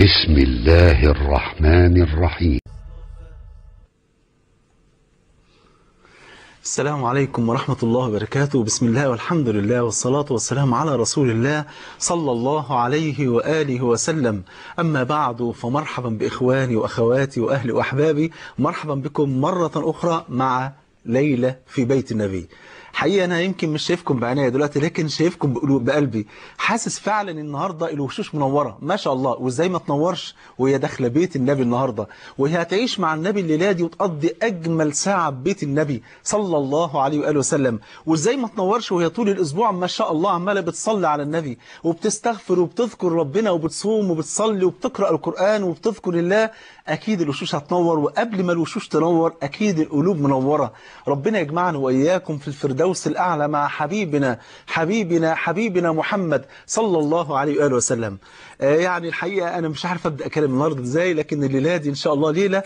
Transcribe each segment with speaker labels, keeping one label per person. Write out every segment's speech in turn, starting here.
Speaker 1: بسم الله الرحمن الرحيم السلام عليكم ورحمة الله وبركاته بسم الله والحمد لله والصلاة والسلام على رسول الله صلى الله عليه وآله وسلم أما بعد فمرحبا بإخواني وأخواتي وأهلي وأحبابي مرحبا بكم مرة أخرى مع ليلة في بيت النبي حقيقه انا يمكن مش شايفكم بعناية دلوقتي لكن شايفكم بقلبي حاسس فعلا النهارده الوشوش منوره ما شاء الله وازاي ما تنورش وهي داخله بيت النبي النهارده وهي هتعيش مع النبي الليله دي وتقضي اجمل ساعه ببيت النبي صلى الله عليه واله وسلم وازاي ما تنورش وهي طول الاسبوع ما شاء الله عماله بتصلي على النبي وبتستغفر وبتذكر ربنا وبتصوم وبتصلي وبتقرا القران وبتذكر الله أكيد الوشوش هتنور وقبل ما الوشوش تنور أكيد القلوب منورة ربنا يجمعنا وإياكم في الفردوس الأعلى مع حبيبنا حبيبنا حبيبنا محمد صلى الله عليه وآله وسلم آه، يعني الحقيقة أنا مش عارف أبدأ أكلم النهاردة إزاي لكن الليلة دي إن شاء الله ليلة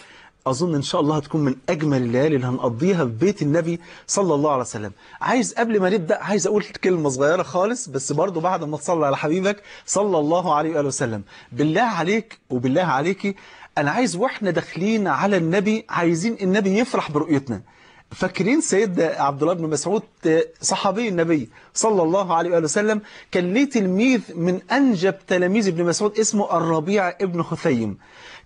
Speaker 1: أظن إن شاء الله هتكون من أجمل الليالي اللي هنقضيها في بيت النبي صلى الله عليه وسلم عايز قبل ما نبدأ عايز أقول كلمة صغيرة خالص بس برضو بعد ما تصلي على حبيبك صلى الله عليه وآله وسلم بالله عليك وبالله عليكي أنا عايز وإحنا داخلين على النبي عايزين النبي يفرح برؤيتنا فاكرين سيد عبد الله بن مسعود صحابي النبي صلى الله عليه وآله وسلم كان ليه تلميذ من أنجب تلاميذ ابن مسعود اسمه الربيع ابن خثيم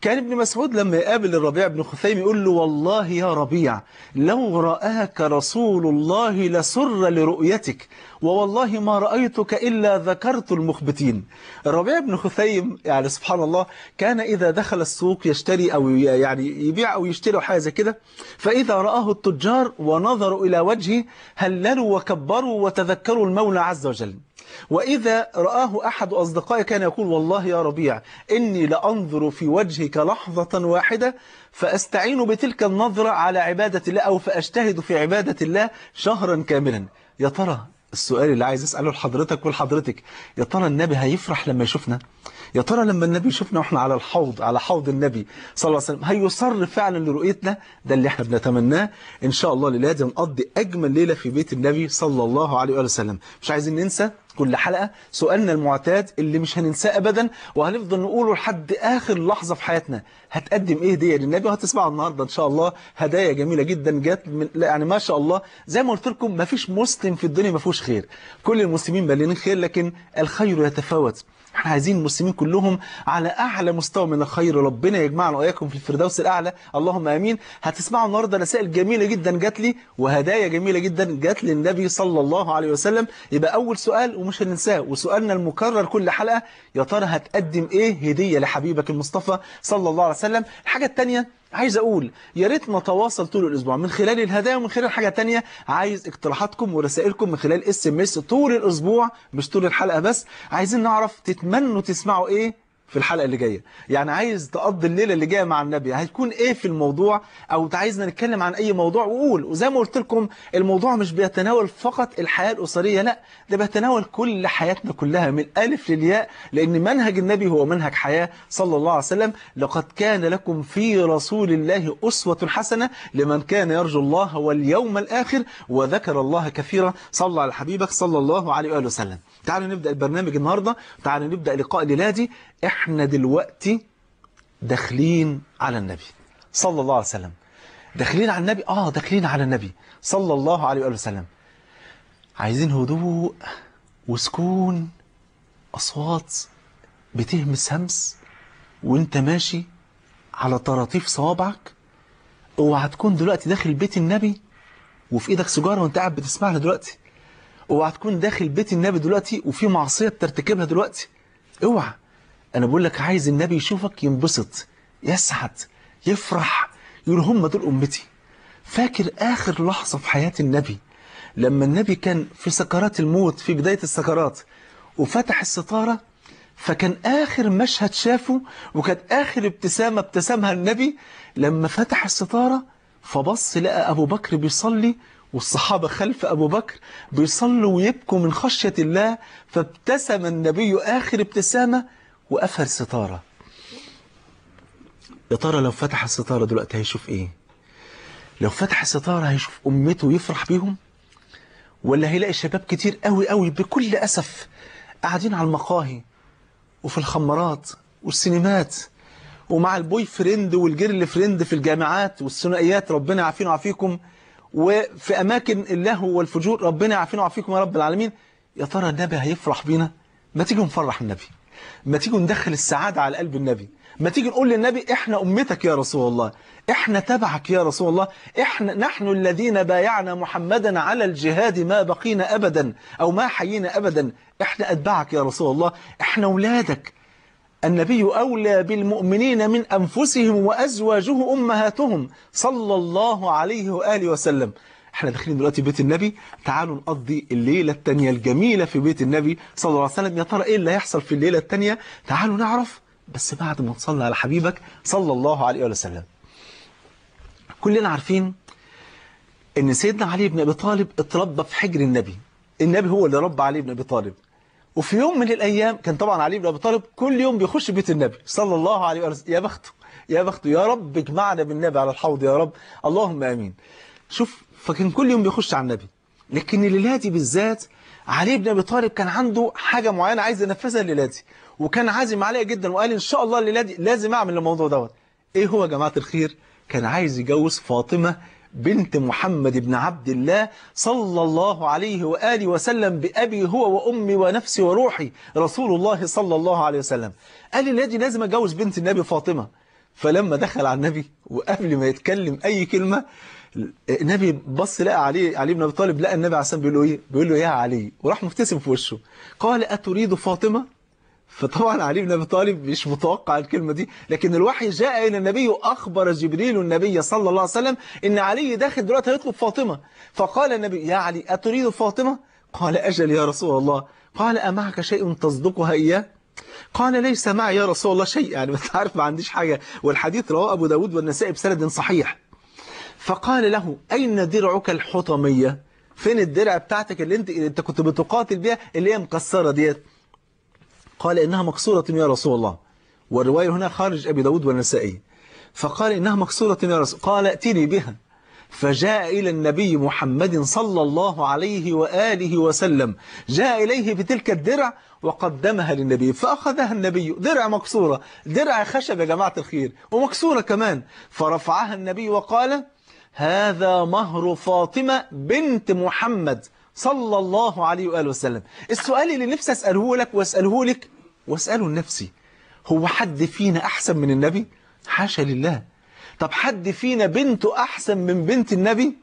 Speaker 1: كان ابن مسعود لما يقابل الربيع بن خثيم يقول له والله يا ربيع لو رآك رسول الله لسر لرؤيتك ووالله ما رأيتك إلا ذكرت المخبتين الربيع بن خثيم يعني سبحان الله كان إذا دخل السوق يشتري أو يعني يبيع أو يشتري حاجة كده فإذا رآه التجار ونظروا إلى وجهه هللوا وكبروا وتذكروا المولى عز وجل وإذا رآه أحد أصدقائي كان يقول والله يا ربيع إني لأنظر في وجهك لحظة واحدة فأستعين بتلك النظرة على عبادة الله أو فأجتهد في عبادة الله شهرا كاملا يا ترى السؤال اللي عايز أسأله لحضرتك ولحضرتك يا ترى النبي هيفرح لما يشوفنا؟ يا ترى لما النبي شفنا واحنا على الحوض على حوض النبي صلى الله عليه وسلم هيصر فعلا لرؤيتنا ده اللي احنا بنتمناه ان شاء الله الليله دي نقضي اجمل ليله في بيت النبي صلى الله عليه واله وسلم مش عايزين ننسى كل حلقة سؤالنا المعتاد اللي مش هننساه أبدا وهنفضل نقوله لحد آخر لحظة في حياتنا هتقدم إيه هدية للنبي وهتسمعها النهاردة إن شاء الله هدايا جميلة جدا جت يعني ما شاء الله زي ما قلت لكم ما فيش مسلم في الدنيا ما فيهوش خير كل المسلمين مليانين خير لكن الخير يتفاوت احنا عايزين المسلمين كلهم على اعلى مستوى من الخير ربنا يجمعنا واياكم في الفردوس الاعلى اللهم امين هتسمعوا النهارده رسائل جميله جدا جات لي وهدايا جميله جدا جات للنبي صلى الله عليه وسلم يبقى اول سؤال ومش هننساه وسؤالنا المكرر كل حلقه يا ترى هتقدم ايه هديه لحبيبك المصطفى صلى الله عليه وسلم الحاجه الثانيه عايز اقول يا ريت نتواصل طول الاسبوع من خلال الهدايا ومن خلال حاجه تانية عايز اقتراحاتكم ورسائلكم من خلال اس ام اس طول الاسبوع مش طول الحلقه بس عايزين نعرف تتمنوا تسمعوا ايه في الحلقة اللي جاية يعني عايز تقضي الليلة اللي جاية مع النبي هيكون ايه في الموضوع او عايزنا نتكلم عن اي موضوع وقول وزي ما قلت لكم الموضوع مش بيتناول فقط الحياة الأسرية لا ده بيتناول كل حياتنا كلها من الألف للياء لأن منهج النبي هو منهج حياة صلى الله عليه وسلم لقد كان لكم في رسول الله أسوة حسنة لمن كان يرجو الله واليوم الآخر وذكر الله كثيرا صلى على حبيبك صلى الله عليه وآله وسلم تعالوا نبدأ البرنامج النهاردة تعالوا نبدأ لقاء دي احنا دلوقتي داخلين على النبي صلى الله عليه وسلم داخلين على النبي اه داخلين على النبي صلى الله عليه وآله وسلم عايزين هدوء وسكون أصوات بتهمس همس وانت ماشي على طراطيف صوابعك اوعى تكون دلوقتي داخل بيت النبي وفي ايدك سيجاره وانت قاعد بتسمعنا دلوقتي اوعى تكون داخل بيت النبي دلوقتي وفي معصيه بترتكبها دلوقتي اوعى انا بقول لك عايز النبي يشوفك ينبسط يسعد يفرح يقول هم دول امتي فاكر اخر لحظه في حياه النبي لما النبي كان في سكرات الموت في بدايه السكرات وفتح الستاره فكان آخر مشهد شافه وكانت آخر ابتسامة ابتسمها النبي لما فتح الستارة فبص لقى أبو بكر بيصلي والصحابة خلف أبو بكر بيصلوا ويبكوا من خشية الله فابتسم النبي آخر ابتسامة وقفل الستارة يا ترى لو فتح الستارة دلوقتي هيشوف إيه لو فتح الستارة هيشوف أمته يفرح بيهم ولا هيلاقي شباب كتير قوي قوي بكل أسف قاعدين على المقاهي وفي الخمرات والسينمات ومع البوي فريند والجيرل فريند في الجامعات والثنائيات ربنا يعافينا ويعافيكم وفي أماكن اللهو والفجور ربنا يعافينا ويعافيكم يا رب العالمين يا ترى النبي هيفرح بينا ما تيجي نفرح النبي ما تيجي ندخل السعادة على قلب النبي ما تيجي نقول للنبي احنا أمتك يا رسول الله احنا تبعك يا رسول الله احنا نحن الذين بايعنا محمدا على الجهاد ما بقينا أبدا أو ما حيينا أبدا احنا أتباعك يا رسول الله احنا ولادك النبي أولى بالمؤمنين من أنفسهم وأزواجه أمهاتهم صلى الله عليه وآله وسلم احنا داخلين دلوقتي بيت النبي تعالوا نقضي الليلة التانية الجميلة في بيت النبي صلى الله عليه وسلم يا ترى ايه اللي هيحصل في الليلة التانية تعالوا نعرف بس بعد ما تصلي على حبيبك صلى الله عليه وسلم كلنا عارفين ان سيدنا علي بن ابي طالب اتربى في حجر النبي النبي هو اللي ربى علي بن ابي طالب وفي يوم من الأيام كان طبعا علي بن أبي طالب كل يوم بيخش بيت النبي صلى الله عليه وسلم يا بخته يا بخته يا رب اجمعنا بالنبي على الحوض يا رب اللهم آمين شوف فكان كل يوم بيخش على النبي لكن الليلة دي بالذات علي بن أبي طالب كان عنده حاجة معينة عايز ينفذها الليلة دي وكان عازم عليها جدا وقال إن شاء الله الليلة دي لازم أعمل الموضوع دوت إيه هو يا جماعة الخير كان عايز يجوز فاطمة بنت محمد بن عبد الله صلى الله عليه وآله وسلم بأبي هو وأمي ونفسي وروحي رسول الله صلى الله عليه وسلم قال لي الذي لازم أجوز بنت النبي فاطمة فلما دخل على النبي وقبل ما يتكلم أي كلمة النبي بص لقى علي علي بن أبي طالب لقى النبي عليه والسلام بيقول له إيه بيقول له يا علي وراح مبتسم في وشه قال أتريد فاطمة فطبعا علي بن أبي طالب مش متوقع الكلمة دي لكن الوحي جاء إلى النبي وأخبر جبريل النبي صلى الله عليه وسلم إن علي داخل دلوقتي هيطلب فاطمة فقال النبي يا علي أتريد فاطمة؟ قال أجل يا رسول الله قال أمعك شيء تصدقها إياه؟ قال ليس معي يا رسول الله شيء يعني انت عارف ما عنديش حاجة والحديث رواه أبو داود والنسائي بسند صحيح فقال له أين درعك الحطمية؟ فين الدرع بتاعتك اللي انت, اللي انت كنت بتقاتل بيها اللي هي مكسرة ديت؟ قال إنها مكسورة يا رسول الله والرواية هنا خارج أبي داود والنسائي فقال إنها مكسورة يا رسول قال ائتني بها فجاء إلى النبي محمد صلى الله عليه وآله وسلم جاء إليه بتلك الدرع وقدمها للنبي فأخذها النبي درع مكسورة درع خشب يا جماعة الخير ومكسورة كمان فرفعها النبي وقال هذا مهر فاطمة بنت محمد صلى الله عليه وآله وسلم السؤال اللي نفسي أسأله لك وأسأله لك وأسأله لنفسي هو حد فينا أحسن من النبي؟ حاشا لله طب حد فينا بنته أحسن من بنت النبي؟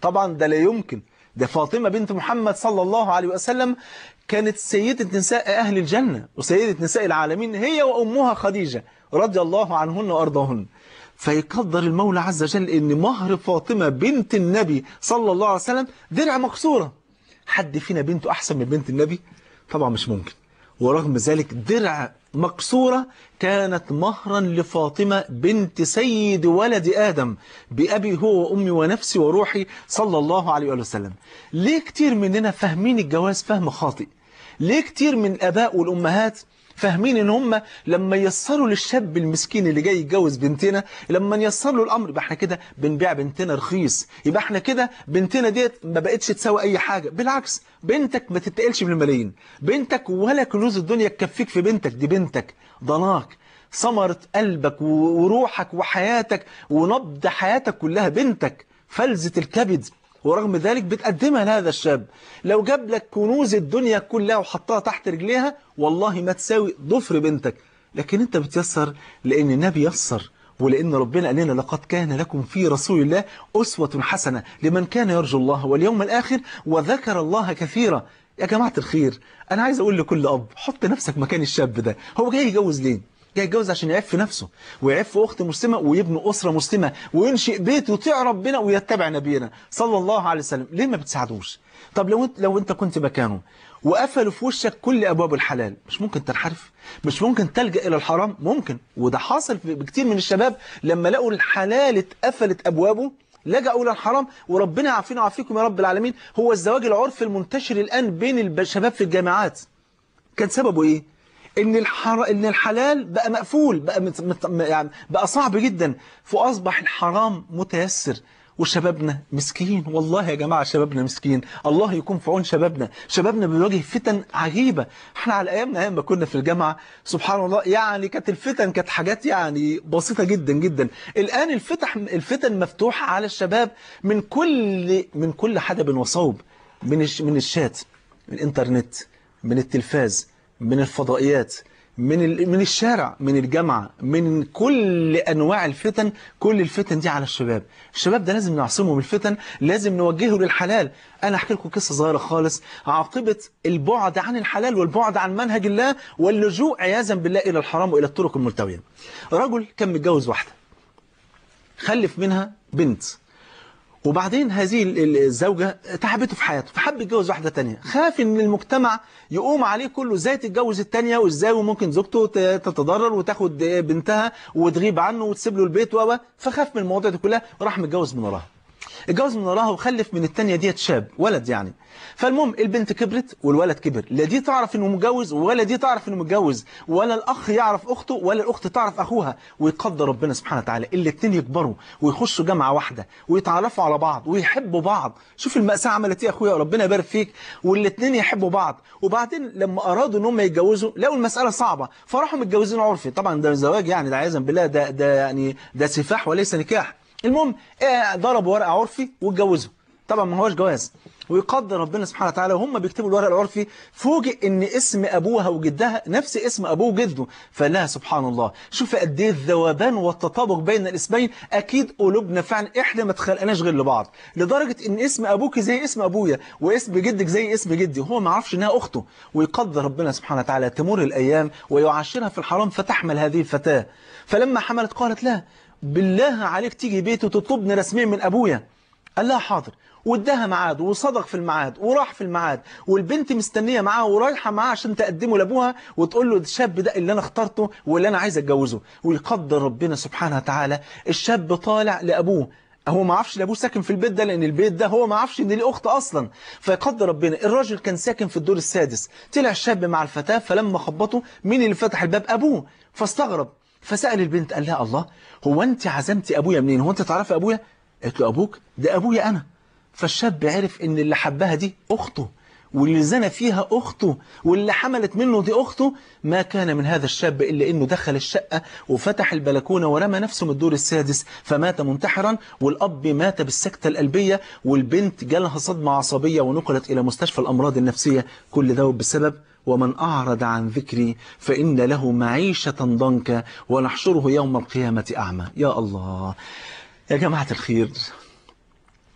Speaker 1: طبعا ده لا يمكن ده فاطمة بنت محمد صلى الله عليه وسلم كانت سيدة نساء أهل الجنة وسيدة نساء العالمين هي وأمها خديجة رضي الله عنهن وأرضاهن فيقدر المولى عز وجل أن مهر فاطمة بنت النبي صلى الله عليه وسلم درع مكسوره حد فينا بنته أحسن من بنت النبي طبعا مش ممكن ورغم ذلك درع مكسورة كانت مهرا لفاطمة بنت سيد ولد آدم بأبي هو وأمي ونفسي وروحي صلى الله عليه وسلم ليه كتير مننا فاهمين الجواز فهم خاطئ ليه كتير من الآباء والأمهات فاهمين ان هم لما يسروا للشاب المسكين اللي جاي يتجوز بنتنا لما نيسر له الامر يبقى احنا كده بنبيع بنتنا رخيص يبقى احنا كده بنتنا ديت ما بقتش تساوي اي حاجه بالعكس بنتك ما تتقلش بالملايين بنتك ولا كنوز الدنيا تكفيك في بنتك دي بنتك ضناك ثمره قلبك وروحك وحياتك ونبض حياتك كلها بنتك فلذه الكبد ورغم ذلك بتقدمها لهذا الشاب لو جاب لك كنوز الدنيا كلها وحطها تحت رجليها والله ما تساوي ضفر بنتك لكن انت بتيسر لان النبي يسر ولأن ربنا قال لنا لقد كان لكم في رسول الله أسوة حسنة لمن كان يرجو الله واليوم الآخر وذكر الله كثيرا يا جماعة الخير أنا عايز أقول لكل أب حط نفسك مكان الشاب ده هو جاي يتجوز ليه جاي يتجوز عشان يعف نفسه ويعف أخت مسلمة ويبني أسرة مسلمة وينشئ بيت ويطيع ربنا ويتبع نبينا صلى الله عليه وسلم ليه ما بتساعدوش طب لو انت لو انت كنت مكانه وقفلوا في وشك كل ابواب الحلال مش ممكن تنحرف مش ممكن تلجا الى الحرام ممكن وده حاصل بكتير من الشباب لما لقوا الحلال اتقفلت ابوابه لجأوا الى الحرام وربنا يعافينا ويعافيكم يا رب العالمين هو الزواج العرفي المنتشر الان بين الشباب في الجامعات كان سببه ايه ان الحر... ان الحلال بقى مقفول بقى مت... يعني بقى صعب جدا فاصبح الحرام متيسر وشبابنا مسكين والله يا جماعه شبابنا مسكين الله يكون في عون شبابنا شبابنا بيواجه فتن عجيبه احنا على ايامنا ايام ما كنا في الجامعه سبحان الله يعني كانت الفتن كانت حاجات يعني بسيطه جدا جدا الان الفتح الفتن مفتوحه على الشباب من كل من كل حدب وصوب من من الشات من الانترنت من التلفاز من الفضائيات من من الشارع من الجامعة من كل أنواع الفتن كل الفتن دي على الشباب الشباب ده لازم نعصمه من الفتن لازم نوجهه للحلال أنا أحكي لكم قصة صغيرة خالص عاقبة البعد عن الحلال والبعد عن منهج الله واللجوء عياذا بالله إلى الحرام وإلى الطرق الملتوية رجل كان متجوز واحدة خلف منها بنت وبعدين هذه الزوجة تعبته في حياته فحب يتجوز واحدة تانية خاف ان المجتمع يقوم عليه كله ازاي تتجوز التانية وازاي وممكن زوجته تتضرر وتاخد بنتها وتغيب عنه وتسيب له البيت و فخاف من المواضيع دي كلها وراح متجوز من وراها اتجوز من وراها وخلف من الثانيه ديت شاب ولد يعني فالمهم البنت كبرت والولد كبر لا دي تعرف انه متجوز ولا دي تعرف انه متجوز ولا الاخ يعرف اخته ولا الاخت تعرف اخوها ويقدر ربنا سبحانه وتعالى الاثنين يكبروا ويخشوا جامعه واحده ويتعرفوا على بعض ويحبوا بعض شوف المأساة عملت ايه يا اخويا ربنا يبارك فيك والاثنين يحبوا بعض وبعدين لما ارادوا ان هم يتجوزوا لقوا المساله صعبه فراحوا متجوزين عرفي طبعا ده زواج يعني ده عياذا بالله ده ده يعني ده سفاح وليس نكاح المهم آه، ضربوا ورق عرفي واتجوزوا طبعا ما هوش جواز ويقدر ربنا سبحانه وتعالى وهم بيكتبوا الورق العرفي فوجئ ان اسم ابوها وجدها نفس اسم ابوه وجده فلا سبحان الله شوف قد ايه الذوبان والتطابق بين الاسمين اكيد قلوبنا فعلا احنا ما اتخلقناش غير لبعض لدرجه ان اسم ابوك زي اسم ابويا واسم جدك زي اسم جدي وهو ما يعرفش انها اخته ويقدر ربنا سبحانه وتعالى تمر الايام ويعاشرها في الحرام فتحمل هذه الفتاه فلما حملت قالت لا بالله عليك تيجي بيته تطلبني رسميا من أبويا قال لها حاضر واداها ميعاد وصدق في الميعاد وراح في الميعاد والبنت مستنيه معاه ورايحه معاه عشان تقدمه لابوها وتقول له الشاب ده اللي انا اخترته واللي انا عايز اتجوزه ويقدر ربنا سبحانه وتعالى الشاب طالع لابوه هو ما عرفش لابوه ساكن في البيت ده لان البيت ده هو ما عرفش ان ليه اخت اصلا فيقدر ربنا الراجل كان ساكن في الدور السادس طلع الشاب مع الفتاه فلما خبطه مين اللي فتح الباب ابوه فاستغرب فسأل البنت قال لها الله هو أنت عزمتي أبويا منين هو أنت تعرفي أبويا قالت له أبوك ده أبويا أنا فالشاب عرف إن اللي حبها دي أخته واللي زنى فيها أخته واللي حملت منه دي أخته ما كان من هذا الشاب إلا إنه دخل الشقة وفتح البلكونة ورمى نفسه من الدور السادس فمات منتحرا والأب مات بالسكتة القلبية والبنت جالها صدمة عصبية ونقلت إلى مستشفى الأمراض النفسية كل ده بسبب ومن أعرض عن ذكري فإن له معيشة ضنكا ونحشره يوم القيامة أعمى يا الله يا جماعة الخير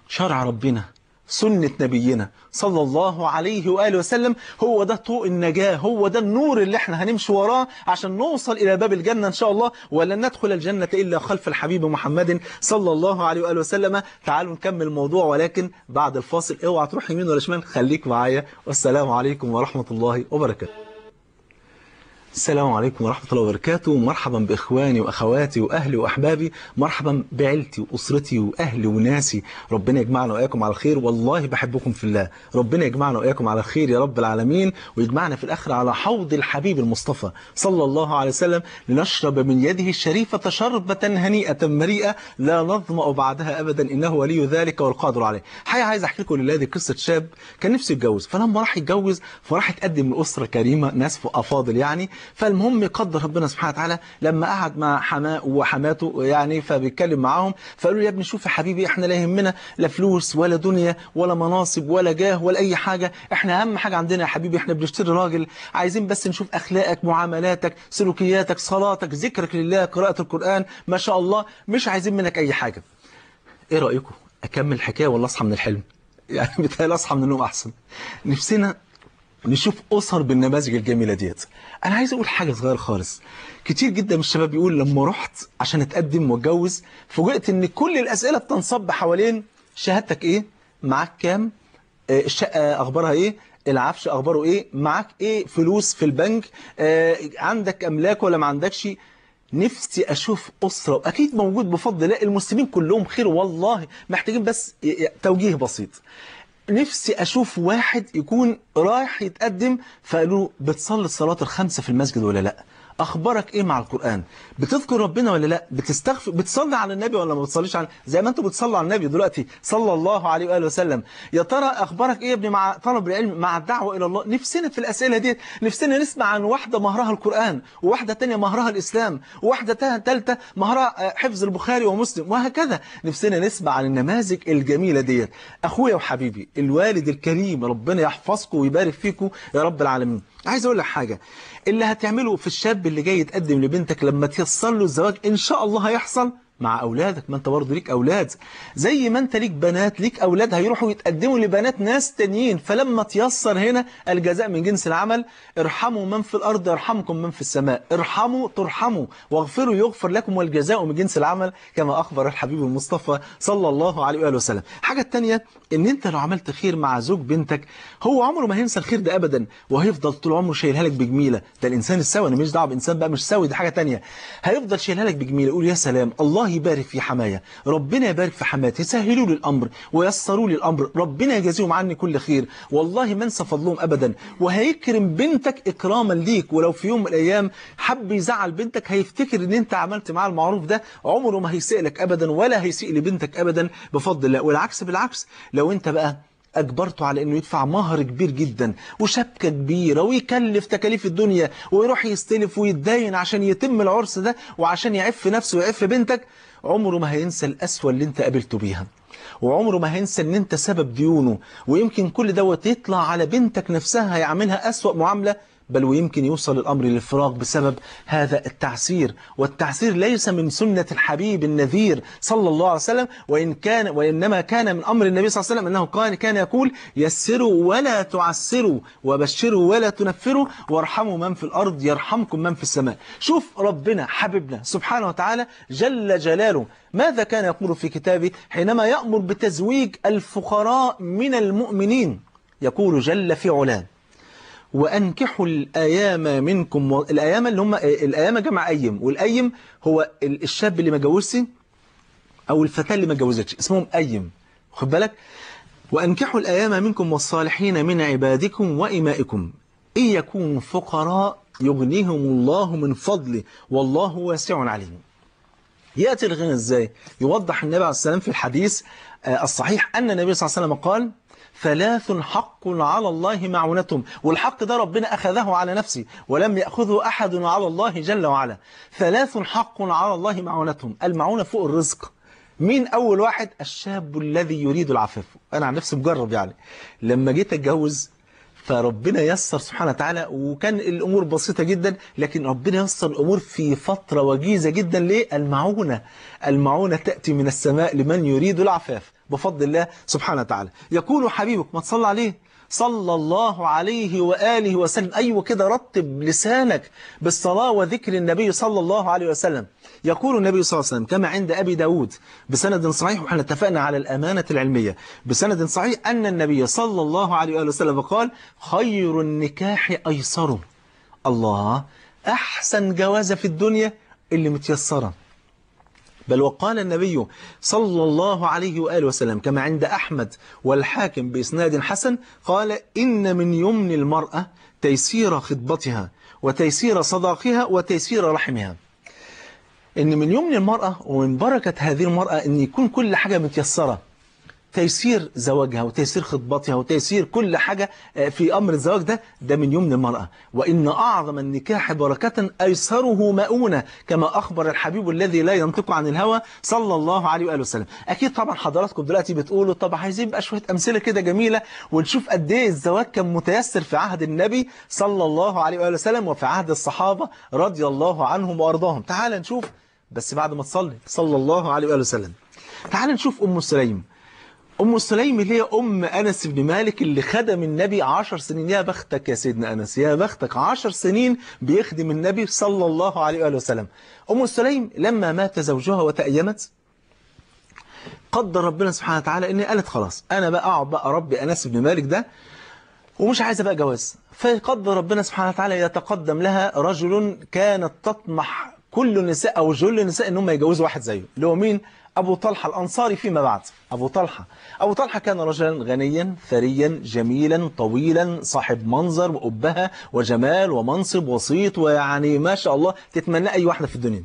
Speaker 1: شرع ربنا سنة نبينا صلى الله عليه وآله وسلم هو ده طوق النجاة هو ده النور اللي احنا هنمشي وراه عشان نوصل إلى باب الجنة إن شاء الله ولن ندخل الجنة إلا خلف الحبيب محمد صلى الله عليه وآله وسلم تعالوا نكمل الموضوع ولكن بعد الفاصل اوعى تروح يمين ولا شمال خليك معايا والسلام عليكم ورحمة الله وبركاته السلام عليكم ورحمة الله وبركاته مرحبا بإخواني وأخواتي وأهلي وأحبابي مرحبا بعيلتي وأسرتي وأهلي وناسي ربنا يجمعنا وإياكم على الخير والله بحبكم في الله ربنا يجمعنا وإياكم على الخير يا رب العالمين ويجمعنا في الآخر على حوض الحبيب المصطفى صلى الله عليه وسلم لنشرب من يده الشريفة شربة هنيئة مريئة لا نظمأ بعدها أبدا إنه ولي ذلك والقادر عليه حقيقة عايز أحكي لكم لله دي قصة شاب كان نفسه يتجوز فلما راح يتجوز فراح يتقدم لأسرة كريمة ناس أفاضل يعني فالمهم قدر ربنا سبحانه وتعالى لما قعد مع حماه وحماته يعني فبيتكلم معاهم فقالوا يا ابني شوف يا حبيبي احنا لا يهمنا لا فلوس ولا دنيا ولا مناصب ولا جاه ولا اي حاجه احنا اهم حاجه عندنا يا حبيبي احنا بنشتري راجل عايزين بس نشوف اخلاقك معاملاتك سلوكياتك صلاتك ذكرك لله قراءه القران ما شاء الله مش عايزين منك اي حاجه ايه رايكم اكمل الحكايه ولا اصحى من الحلم يعني بتهيألي اصحى من النوم احسن نفسنا نشوف اسر بالنماذج الجميله ديت انا عايز اقول حاجه صغيره خالص كتير جدا من الشباب بيقول لما رحت عشان اتقدم واتجوز فوجئت ان كل الاسئله بتنصب حوالين شهادتك ايه معاك كام آه، الشقه آه، اخبارها ايه العفش اخباره ايه معاك ايه فلوس في البنك آه عندك املاك ولا ما عندكش نفسي اشوف اسره واكيد موجود بفضل الله المسلمين كلهم خير والله محتاجين بس توجيه بسيط نفسي أشوف واحد يكون رايح يتقدم فقالوا له بتصلي الصلاة الخمسة في المسجد ولا لأ اخبارك ايه مع القران بتذكر ربنا ولا لا بتستغفر بتصلي على النبي ولا ما بتصليش على زي ما انتوا بتصلوا على النبي دلوقتي صلى الله عليه واله وسلم يا ترى اخبارك ايه يا ابني مع طلب العلم مع الدعوه الى الله نفسنا في الاسئله دي نفسنا نسمع عن واحده مهرها القران وواحده ثانيه مهرها الاسلام وواحده ثالثه مهرها آه، حفظ البخاري ومسلم وهكذا نفسنا نسمع عن النماذج الجميله ديت اخويا وحبيبي الوالد الكريم ربنا يحفظكم ويبارك فيكم يا رب العالمين عايز اقول لك حاجه اللي هتعمله في الشاب اللي جاي يتقدم لبنتك لما تيسر له الزواج ان شاء الله هيحصل مع اولادك ما انت برضه ليك اولاد زي ما انت ليك بنات ليك اولاد هيروحوا يتقدموا لبنات ناس تانيين فلما تيسر هنا الجزاء من جنس العمل ارحموا من في الارض يرحمكم من في السماء ارحموا ترحموا واغفروا يغفر لكم والجزاء من جنس العمل كما اخبر الحبيب المصطفى صلى الله عليه واله وسلم الحاجه الثانيه ان انت لو عملت خير مع زوج بنتك هو عمره ما هينسى الخير ده ابدا وهيفضل طول عمره شايلها لك بجميله ده الانسان السوي انا مش دعوه بانسان بقى مش سوي دي حاجه ثانيه هيفضل شايلها لك بجميله يقول يا سلام الله يبارك في حمايا ربنا يبارك في حماتي سهلوا لي الامر ويسروا لي الامر ربنا يجازيهم عني كل خير والله ما انسى فضلهم ابدا وهيكرم بنتك اكراما ليك ولو في يوم من الايام حب يزعل بنتك هيفتكر ان انت عملت معاه المعروف ده عمره ما هيسئلك ابدا ولا هيسيء لبنتك ابدا بفضل الله والعكس بالعكس لو انت بقى اجبرته على انه يدفع مهر كبير جدا وشبكه كبيره ويكلف تكاليف الدنيا ويروح يستلف ويتداين عشان يتم العرس ده وعشان يعف نفسه ويعف بنتك عمره ما هينسى الاسوه اللي انت قابلته بيها وعمره ما هينسى ان انت سبب ديونه ويمكن كل دوت يطلع على بنتك نفسها يعملها اسوأ معامله بل ويمكن يوصل الأمر للفراق بسبب هذا التعسير والتعسير ليس من سنة الحبيب النذير صلى الله عليه وسلم وإن كان وإنما كان من أمر النبي صلى الله عليه وسلم أنه كان, كان يقول يسروا ولا تعسروا وبشروا ولا تنفروا وارحموا من في الأرض يرحمكم من في السماء شوف ربنا حبيبنا سبحانه وتعالى جل جلاله ماذا كان يقول في كتابه حينما يأمر بتزويج الفقراء من المؤمنين يقول جل في علاه وأنكحوا الأيام منكم و... الأيام اللي هم الأيام جمع أيم والأيم هو الشاب اللي ما جوزش أو الفتاة اللي ما جوزتش اسمهم أيم خد بالك وأنكحوا الأيام منكم والصالحين من عبادكم وإمائكم إن يكونوا فقراء يغنيهم الله من فضله والله واسع عليم يأتي الغنى إزاي يوضح النبي عليه السلام في الحديث آه، الصحيح أن النبي صلى الله عليه وسلم قال ثلاث حق على الله معونتهم والحق ده ربنا أخذه على نفسي ولم يأخذه أحد على الله جل وعلا ثلاث حق على الله معونتهم المعونة فوق الرزق مين أول واحد الشاب الذي يريد العفاف أنا عن نفسي مجرب يعني لما جيت أتجوز فربنا يسر سبحانه وتعالى وكان الأمور بسيطة جدا لكن ربنا يسر الأمور في فترة وجيزة جدا للمعونة المعونة تأتي من السماء لمن يريد العفاف بفضل الله سبحانه وتعالى يقول حبيبك ما تصلى عليه صلى الله عليه وآله وسلم أيوة كده رتب لسانك بالصلاة وذكر النبي صلى الله عليه وسلم يقول النبي صلى الله عليه وسلم كما عند أبي داود بسند صحيح وحنا اتفقنا على الأمانة العلمية بسند صحيح أن النبي صلى الله عليه وآله وسلم قال خير النكاح أيسره الله أحسن جوازة في الدنيا اللي متيسره بل وقال النبي صلى الله عليه وآله وسلم كما عند أحمد والحاكم بإسناد حسن قال إن من يمن المرأة تيسير خطبتها وتيسير صداقها وتيسير رحمها إن من يمن المرأة ومن بركة هذه المرأة أن يكون كل حاجة متيسرة تيسير زواجها وتيسير خطبتها وتيسير كل حاجة آه، في أمر الزواج ده ده من يمن المرأة وإن أعظم النكاح بركة أيسره مؤونة كما أخبر الحبيب الذي لا ينطق عن الهوى صلى الله عليه وآله وسلم أكيد طبعا حضراتكم دلوقتي بتقولوا طب عايزين بقى شوية أمثلة كده جميلة ونشوف قد إيه الزواج كان متيسر في عهد النبي صلى الله عليه وآله وسلم وفي عهد الصحابة رضي الله عنهم وأرضاهم تعال نشوف بس بعد ما تصلي صلى الله عليه وآله وسلم تعال نشوف أم سليم أم سليم اللي هي أم أنس بن مالك اللي خدم النبي عشر سنين يا بختك يا سيدنا أنس يا بختك عشر سنين بيخدم النبي صلى الله عليه وآله وسلم أم سليم لما مات زوجها وتأيمت قدر ربنا سبحانه وتعالى إن قالت خلاص أنا بقى أقعد بقى ربي أنس بن مالك ده ومش عايزة بقى جواز فقدر ربنا سبحانه وتعالى يتقدم لها رجل كانت تطمح كل النساء أو جل النساء إن هم يجوزوا واحد زيه اللي هو مين أبو طلحة الأنصاري فيما بعد أبو طلحة أبو طلحة كان رجلا غنيا ثريا جميلا طويلا صاحب منظر وأبهة وجمال ومنصب وسيط ويعني ما شاء الله تتمنى أي واحدة في الدنيا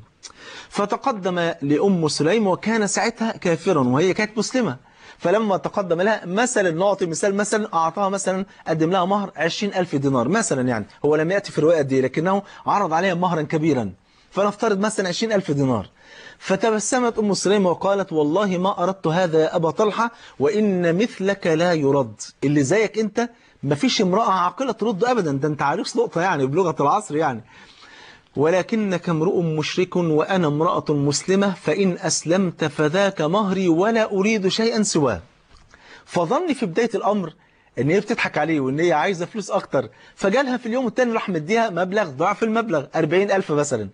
Speaker 1: فتقدم لأم سليم وكان ساعتها كافرا وهي كانت مسلمة فلما تقدم لها مثلا نعطي مثال مثلا أعطاها مثلا قدم لها مهر 20000 دينار مثلا يعني هو لم يأتي في الرواية دي إيه، لكنه عرض عليها مهرا كبيرا فنفترض مثلا 20000 دينار فتبسمت أم سليمة وقالت والله ما أردت هذا يا أبا طلحة وإن مثلك لا يرد اللي زيك أنت مفيش امرأة عاقلة ترد أبدا ده أنت عارف نقطة يعني بلغة العصر يعني ولكنك امرؤ مشرك وأنا امرأة مسلمة فإن أسلمت فذاك مهري ولا أريد شيئا سواه فظني في بداية الأمر ان هي بتضحك عليه وان هي عايزه فلوس اكتر فجالها في اليوم الثاني راح مديها مبلغ ضعف المبلغ 40000 مثلا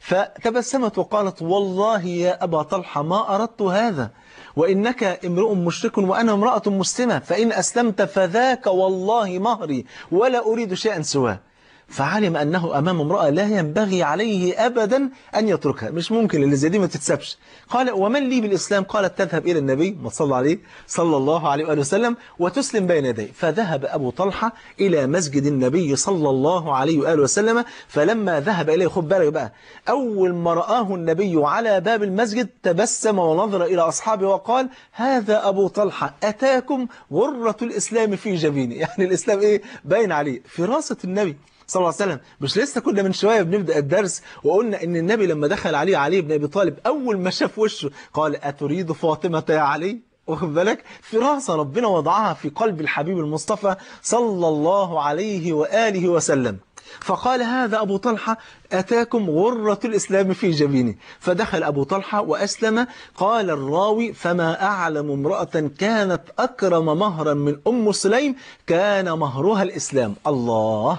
Speaker 1: فتبسمت وقالت والله يا أبا طلحة ما أردت هذا وإنك امرؤ مشرك وأنا امرأة مسلمة فإن أسلمت فذاك والله مهري ولا أريد شيئا سواه فعلم أنه أمام امرأة لا ينبغي عليه أبدا أن يتركها مش ممكن اللي زي دي ما تتسبش قال ومن لي بالإسلام قالت تذهب إلى النبي ما صلى عليه صلى الله عليه وآله وسلم وتسلم بين يديه فذهب أبو طلحة إلى مسجد النبي صلى الله عليه وآله وسلم فلما ذهب إليه خد بالك بقى أول ما رآه النبي على باب المسجد تبسم ونظر إلى أصحابه وقال هذا أبو طلحة أتاكم غرة الإسلام في جبينه يعني الإسلام إيه باين عليه فراسة النبي صلى الله عليه وسلم مش لسه كنا من شوية بنبدأ الدرس وقلنا ان النبي لما دخل عليه علي بن أبي طالب أول ما شاف وشه قال أتريد فاطمة يا علي واخد بالك فراسة ربنا وضعها في قلب الحبيب المصطفى صلى الله عليه وآله وسلم فقال هذا أبو طلحة أتاكم غرة الإسلام في جبيني فدخل أبو طلحة وأسلم قال الراوي فما أعلم امرأة كانت أكرم مهرا من أم سليم كان مهرها الإسلام الله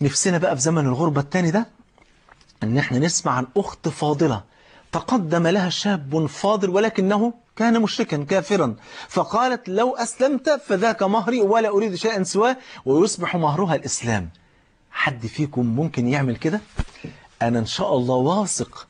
Speaker 1: نفسنا بقى في زمن الغربة التاني ده ان احنا نسمع عن اخت فاضلة تقدم لها شاب فاضل ولكنه كان مشركا كافرا فقالت لو أسلمت فذاك مهري ولا أريد شيئا سواه ويصبح مهرها الإسلام حد فيكم ممكن يعمل كده أنا إن شاء الله واثق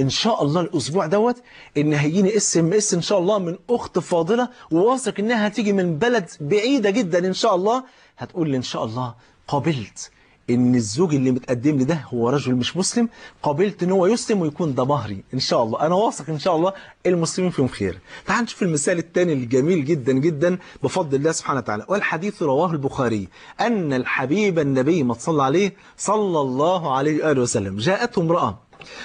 Speaker 1: إن شاء الله الأسبوع دوت إن هيجيني اس ام اس إن شاء الله من أخت فاضلة وواثق إنها هتيجي من بلد بعيدة جدا إن شاء الله هتقول لي إن شاء الله قبلت ان الزوج اللي متقدم لي ده هو رجل مش مسلم قابلت ان هو يسلم ويكون ده مهري ان شاء الله انا واثق ان شاء الله المسلمين فيهم خير تعال نشوف المثال الثاني الجميل جدا جدا بفضل الله سبحانه وتعالى والحديث رواه البخاري ان الحبيب النبي ما صلى عليه صلى الله عليه واله وسلم جاءته امراه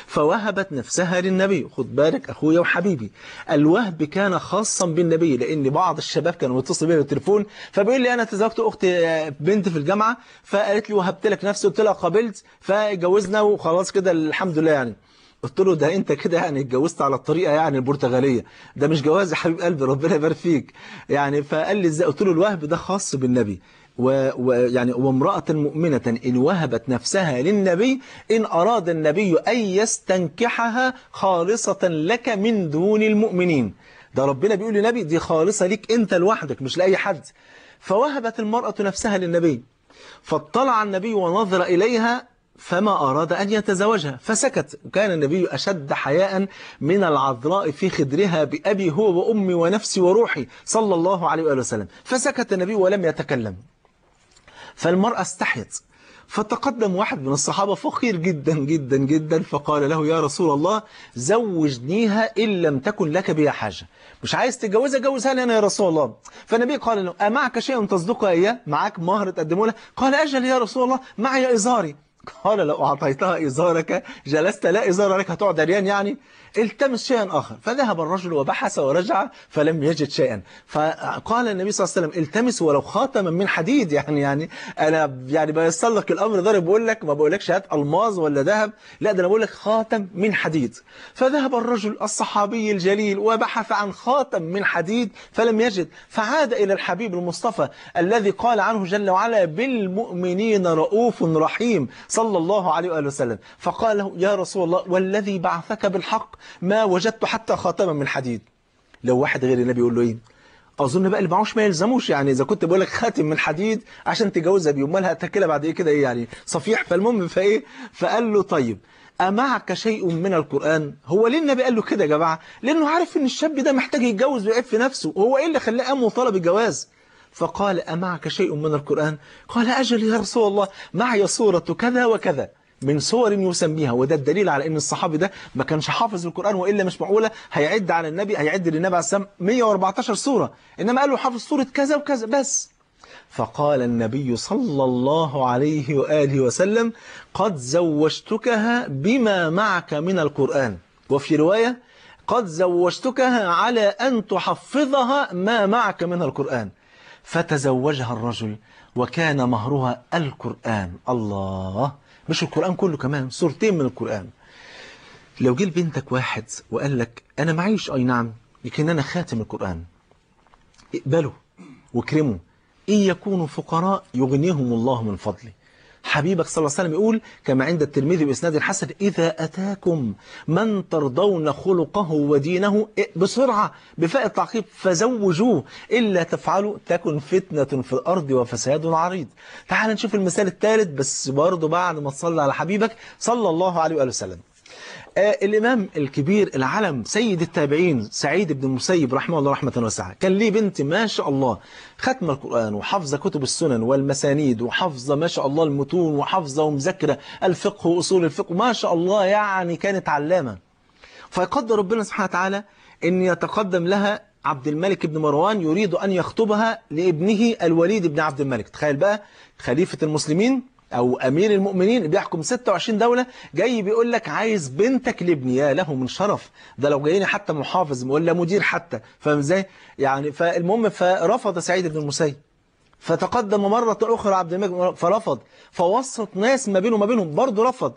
Speaker 1: فوهبت نفسها للنبي خد بالك أخويا وحبيبي الوهب كان خاصا بالنبي لأن بعض الشباب كانوا متصل بيا بالتليفون فبيقول لي أنا تزوجت أخت آه، بنت في الجامعة فقالت لي وهبت لك نفسي قلت لها قابلت فجوزنا وخلاص كده الحمد لله يعني قلت له ده انت كده يعني اتجوزت على الطريقه يعني البرتغاليه ده مش جواز يا حبيب قلبي ربنا يبارك فيك يعني فقال لي ازاي قلت له الوهب ده خاص بالنبي ويعني وامرأة مؤمنة إن وهبت نفسها للنبي إن أراد النبي أن يستنكحها خالصة لك من دون المؤمنين ده ربنا بيقول للنبي دي خالصة ليك أنت لوحدك مش لأي حد فوهبت المرأة نفسها للنبي فاطلع النبي ونظر إليها فما أراد أن يتزوجها فسكت كان النبي أشد حياء من العذراء في خدرها بأبي هو وأمي ونفسي وروحي صلى الله عليه وآله وسلم فسكت النبي ولم يتكلم فالمرأة استحيت فتقدم واحد من الصحابة فقير جدا جدا جدا فقال له يا رسول الله زوجنيها إن لم تكن لك بها حاجة مش عايز تتجوزها جوزها لنا يا رسول الله فالنبي قال له أمعك شيء تصدقها إياه معك مهر تقدمه لها قال أجل يا رسول الله معي إزاري قال لو أعطيتها إزارك جلست لا إزار لك هتقعد عريان يعني التمس شيئا آخر فذهب الرجل وبحث ورجع فلم يجد شيئا فقال النبي صلى الله عليه وسلم التمس ولو خاتما من حديد يعني يعني أنا يعني بيصل لك الأمر ده بقول لك ما بقولكش هات ألماظ ولا ذهب لا ده أنا بقول لك خاتم من حديد فذهب الرجل الصحابي الجليل وبحث عن خاتم من حديد فلم يجد فعاد إلى الحبيب المصطفى الذي قال عنه جل وعلا بالمؤمنين رؤوف رحيم صلى الله عليه وآله وسلم فقال له يا رسول الله والذي بعثك بالحق ما وجدت حتى خاتما من حديد لو واحد غير النبي يقول له ايه اظن بقى اللي معوش ما يلزموش يعني اذا كنت بقول لك خاتم من حديد عشان تجوزها بيه امال هتاكلها بعد ايه كده ايه يعني صفيح فالمهم فايه فقال له طيب أمعك شيء من القرآن هو ليه النبي قال له كده يا جماعه لأنه عارف إن الشاب ده محتاج يتجوز ويعيب في نفسه هو إيه اللي خلاه قام وطلب الجواز فقال أمعك شيء من القرآن قال أجل يا رسول الله معي صورة كذا وكذا من صور يسميها وده الدليل على ان الصحابي ده ما كانش حافظ القرآن وإلا مش معقولة هيعد على النبي هيعد للنبي عليه السلام 114 صورة إنما قال له حافظ صورة كذا وكذا بس فقال النبي صلى الله عليه وآله وسلم قد زوجتكها بما معك من القرآن وفي رواية قد زوجتكها على أن تحفظها ما معك من القرآن فتزوجها الرجل وكان مهرها القرآن الله مش القرآن كله كمان صورتين من القرآن لو جه لبنتك واحد وقال لك أنا معيش أي نعم لكن أنا خاتم القرآن اقبله واكرمه إن يكونوا فقراء يغنيهم الله من فضله حبيبك صلى الله عليه وسلم يقول كما عند الترمذي بإسناد الحسن إذا أتاكم من ترضون خلقه ودينه بسرعة بفاء التعقيب فزوجوه إلا تفعلوا تكن فتنة في الأرض وفساد عريض تعال نشوف المثال الثالث بس برضه بعد ما تصلي على حبيبك صلى الله عليه وآله وسلم آه، الإمام الكبير العلم سيد التابعين سعيد بن المسيب رحمه الله رحمة واسعة كان ليه بنت ما شاء الله ختم القرآن وحفظة كتب السنن والمسانيد وحفظة ما شاء الله المتون وحفظة ومذاكرة الفقه وأصول الفقه ما شاء الله يعني كانت علامة فيقدر ربنا سبحانه وتعالى أن يتقدم لها عبد الملك بن مروان يريد أن يخطبها لابنه الوليد بن عبد الملك تخيل بقى خليفة المسلمين أو أمير المؤمنين بيحكم 26 دولة جاي بيقول لك عايز بنتك لابني يا له من شرف ده لو جايين حتى محافظ ولا مدير حتى فاهم ازاي يعني فالمهم فرفض سعيد بن المسيب فتقدم مرة أخرى عبد المجيد فرفض فوسط ناس ما بينه وما بينهم برضه رفض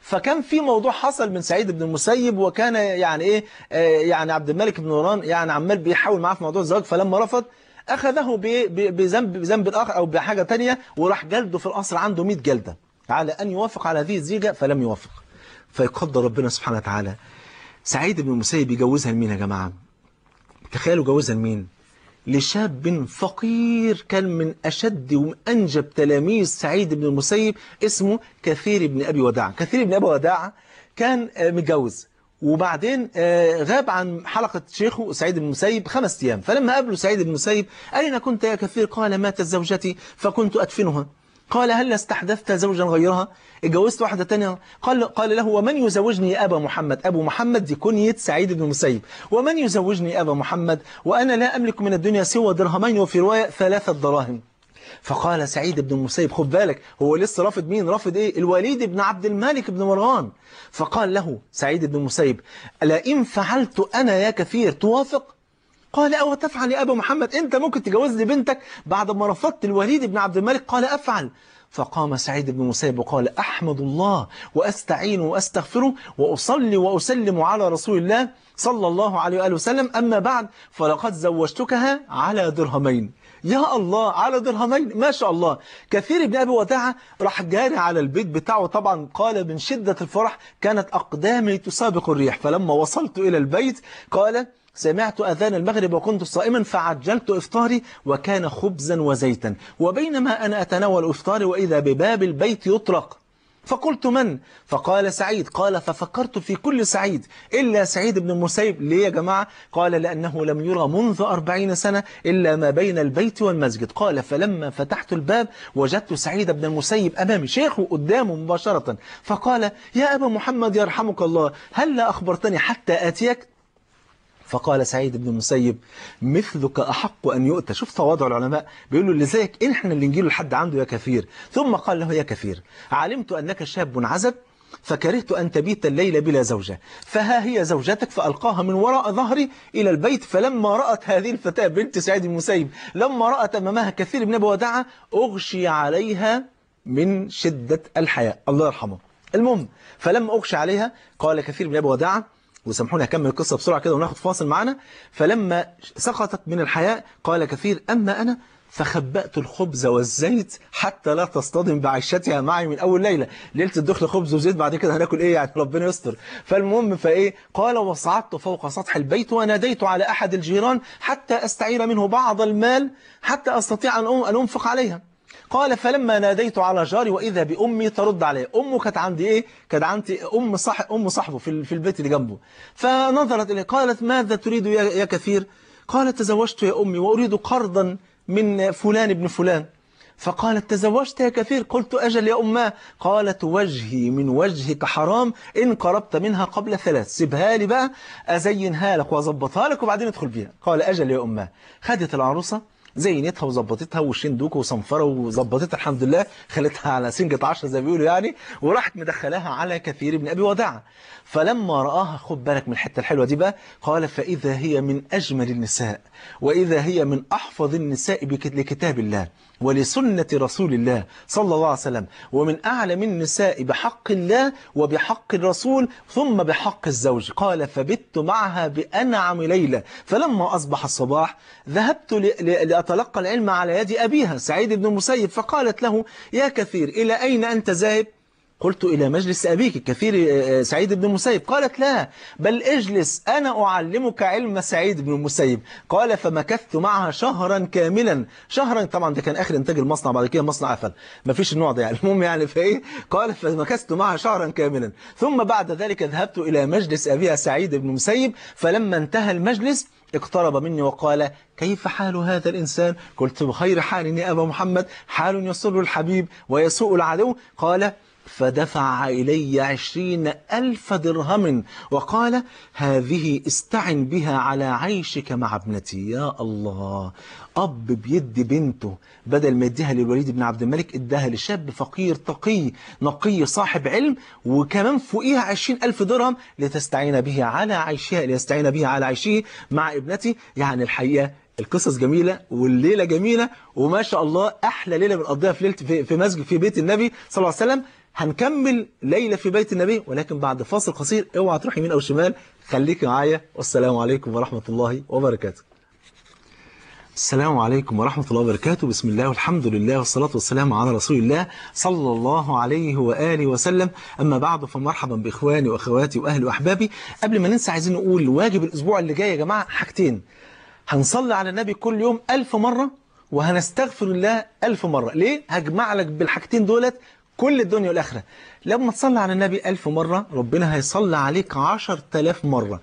Speaker 1: فكان في موضوع حصل من سعيد بن المسيب وكان يعني إيه آه، يعني عبد الملك بن نوران يعني عمال بيحاول معاه في موضوع الزواج فلما رفض أخذه بذنب بذنب آخر أو بحاجة تانية وراح جلده في القصر عنده 100 جلدة على أن يوافق على هذه الزيجة فلم يوافق فيقدر ربنا سبحانه وتعالى سعيد بن المسيب يجوزها لمين يا جماعة تخيلوا جوزها لمين لشاب فقير كان من أشد وأنجب تلاميذ سعيد بن المسيب اسمه كثير بن أبي وداع كثير بن أبي وداع كان آه، متجوز وبعدين آه، غاب عن حلقة شيخه سعيد بن المسيب خمس أيام فلما قابله سعيد بن المسيب أين كنت يا كثير قال ماتت زوجتي فكنت أدفنها قال هل استحدثت زوجا غيرها اتجوزت واحدة تانية قال, قال له ومن يزوجني أبا محمد أبو محمد دي كنية سعيد بن المسيب ومن يزوجني أبا محمد وأنا لا أملك من الدنيا سوى درهمين وفي رواية ثلاثة دراهم فقال سعيد بن المسيب خد بالك هو لسه رافض مين رافض ايه الوليد بن عبد الملك بن مروان فقال له سعيد بن المسيب ألا إن فعلت أنا يا كثير توافق قال أو تفعل يا أبا محمد أنت ممكن تجوزني بنتك بعد ما رفضت الوليد بن عبد الملك قال أفعل فقام سعيد بن المسيب وقال أحمد الله وأستعين وأستغفره وأصلي وأسلم على رسول الله صلى الله عليه وآله وسلم أما بعد فلقد زوجتكها على درهمين يا الله على درهمين ما شاء الله كثير بن أبي وداعة راح جاري على البيت بتاعه طبعا قال من شدة الفرح كانت أقدامي تسابق الريح فلما وصلت إلى البيت قال سمعت أذان المغرب وكنت صائما فعجلت إفطاري وكان خبزا وزيتا وبينما أنا أتناول إفطاري وإذا بباب البيت يطرق فقلت من فقال سعيد قال ففكرت في كل سعيد إلا سعيد بن المسيب ليه يا جماعة قال لأنه لم يرى منذ أربعين سنة إلا ما بين البيت والمسجد قال فلما فتحت الباب وجدت سعيد بن المسيب أمامي شيخه قدامه مباشرة فقال يا أبا محمد يرحمك الله هل لا أخبرتني حتى أتيك فقال سعيد بن المسيب مثلك أحق أن يؤتى شوف تواضع العلماء بيقولوا لذلك إحنا اللي نجيله لحد عنده يا كثير ثم قال له يا كثير علمت أنك شاب عزب فكرهت أن تبيت الليل بلا زوجة فها هي زوجتك فألقاها من وراء ظهري إلى البيت فلما رأت هذه الفتاة بنت سعيد المسيب لما رأت أمامها كثير بن أبو ودعة أغشي عليها من شدة الحياة الله يرحمه المهم فلما أغشي عليها قال كثير بن أبو ودعة وسامحوني هكمل القصة بسرعة كده وناخد فاصل معانا فلما سقطت من الحياء قال كثير أما أنا فخبأت الخبز والزيت حتى لا تصطدم بعيشتها معي من أول ليلة ليلة الدخل خبز وزيت بعد كده هناكل إيه يعني ربنا يستر فالمهم فإيه قال وصعدت فوق سطح البيت وناديت على أحد الجيران حتى أستعير منه بعض المال حتى أستطيع أن أنفق عليها قال فلما ناديت على جاري وإذا بأمي ترد علي أمه كانت عندي إيه كانت عندي أم صح أم صاحبه في في البيت اللي جنبه فنظرت إليه قالت ماذا تريد يا, يا كثير قالت تزوجت يا أمي وأريد قرضا من فلان ابن فلان فقالت تزوجت يا كثير قلت أجل يا أماه قالت وجهي من وجهك حرام إن قربت منها قبل ثلاث سيبها لي بقى أزينها لك وأظبطها لك وبعدين ادخل بيها قال أجل يا أماه خدت العروسة زينتها وظبطتها وشندوك وصنفره وظبطتها الحمد لله خلتها على سنجة 10 زي ما بيقولوا يعني وراحت مدخلاها على كثير بن ابي وداعه فلما راها خد بالك من الحته الحلوه دي بقى قال فاذا هي من اجمل النساء وإذا هي من أحفظ النساء لكتاب الله ولسنة رسول الله صلى الله عليه وسلم ومن أعلم النساء بحق الله وبحق الرسول ثم بحق الزوج قال فبت معها بأنعم ليلة فلما أصبح الصباح ذهبت لأتلقى العلم على يد أبيها سعيد بن المسيب فقالت له يا كثير إلى أين أنت ذاهب قلت إلى مجلس أبيك الكثير آه، آه، سعيد بن المسيب قالت لا بل اجلس أنا أعلمك علم سعيد بن المسيب قال فمكثت معها شهرا كاملا شهرا طبعا ده كان آخر إنتاج المصنع بعد كده مصنع قفل مفيش النوع ده يعني المهم يعني فإيه قال فمكثت معها شهرا كاملا ثم بعد ذلك ذهبت إلى مجلس أبيها سعيد بن المسيب فلما انتهى المجلس اقترب مني وقال كيف حال هذا الإنسان قلت بخير حال يا أبا محمد حال يسر الحبيب ويسوء العدو قال فدفع إلي عشرين ألف درهم وقال هذه استعن بها على عيشك مع ابنتي يا الله أب بيدي بنته بدل ما يديها للوليد بن عبد الملك اداها لشاب فقير تقي نقي صاحب علم وكمان فوقيها عشرين ألف درهم لتستعين به على عيشها ليستعين بها على عيشه مع ابنتي يعني الحقيقة القصص جميلة والليلة جميلة وما شاء الله أحلى ليلة بنقضيها في, في مسجد في بيت النبي صلى الله عليه وسلم هنكمل ليلة في بيت النبي ولكن بعد فاصل قصير اوعى تروح يمين أو شمال خليك معايا والسلام عليكم ورحمة الله وبركاته السلام عليكم ورحمة الله وبركاته بسم الله والحمد لله والصلاة والسلام على رسول الله صلى الله عليه وآله وسلم أما بعد فمرحبا بإخواني وأخواتي وأهلي وأحبابي قبل ما ننسى عايزين نقول واجب الأسبوع اللي جاي يا جماعة حاجتين هنصلي على النبي كل يوم ألف مرة وهنستغفر الله ألف مرة ليه؟ هجمع لك بالحاجتين دولت كل الدنيا والآخرة لما تصلي على النبي ألف مرة ربنا هيصلي عليك عشر تلاف مرة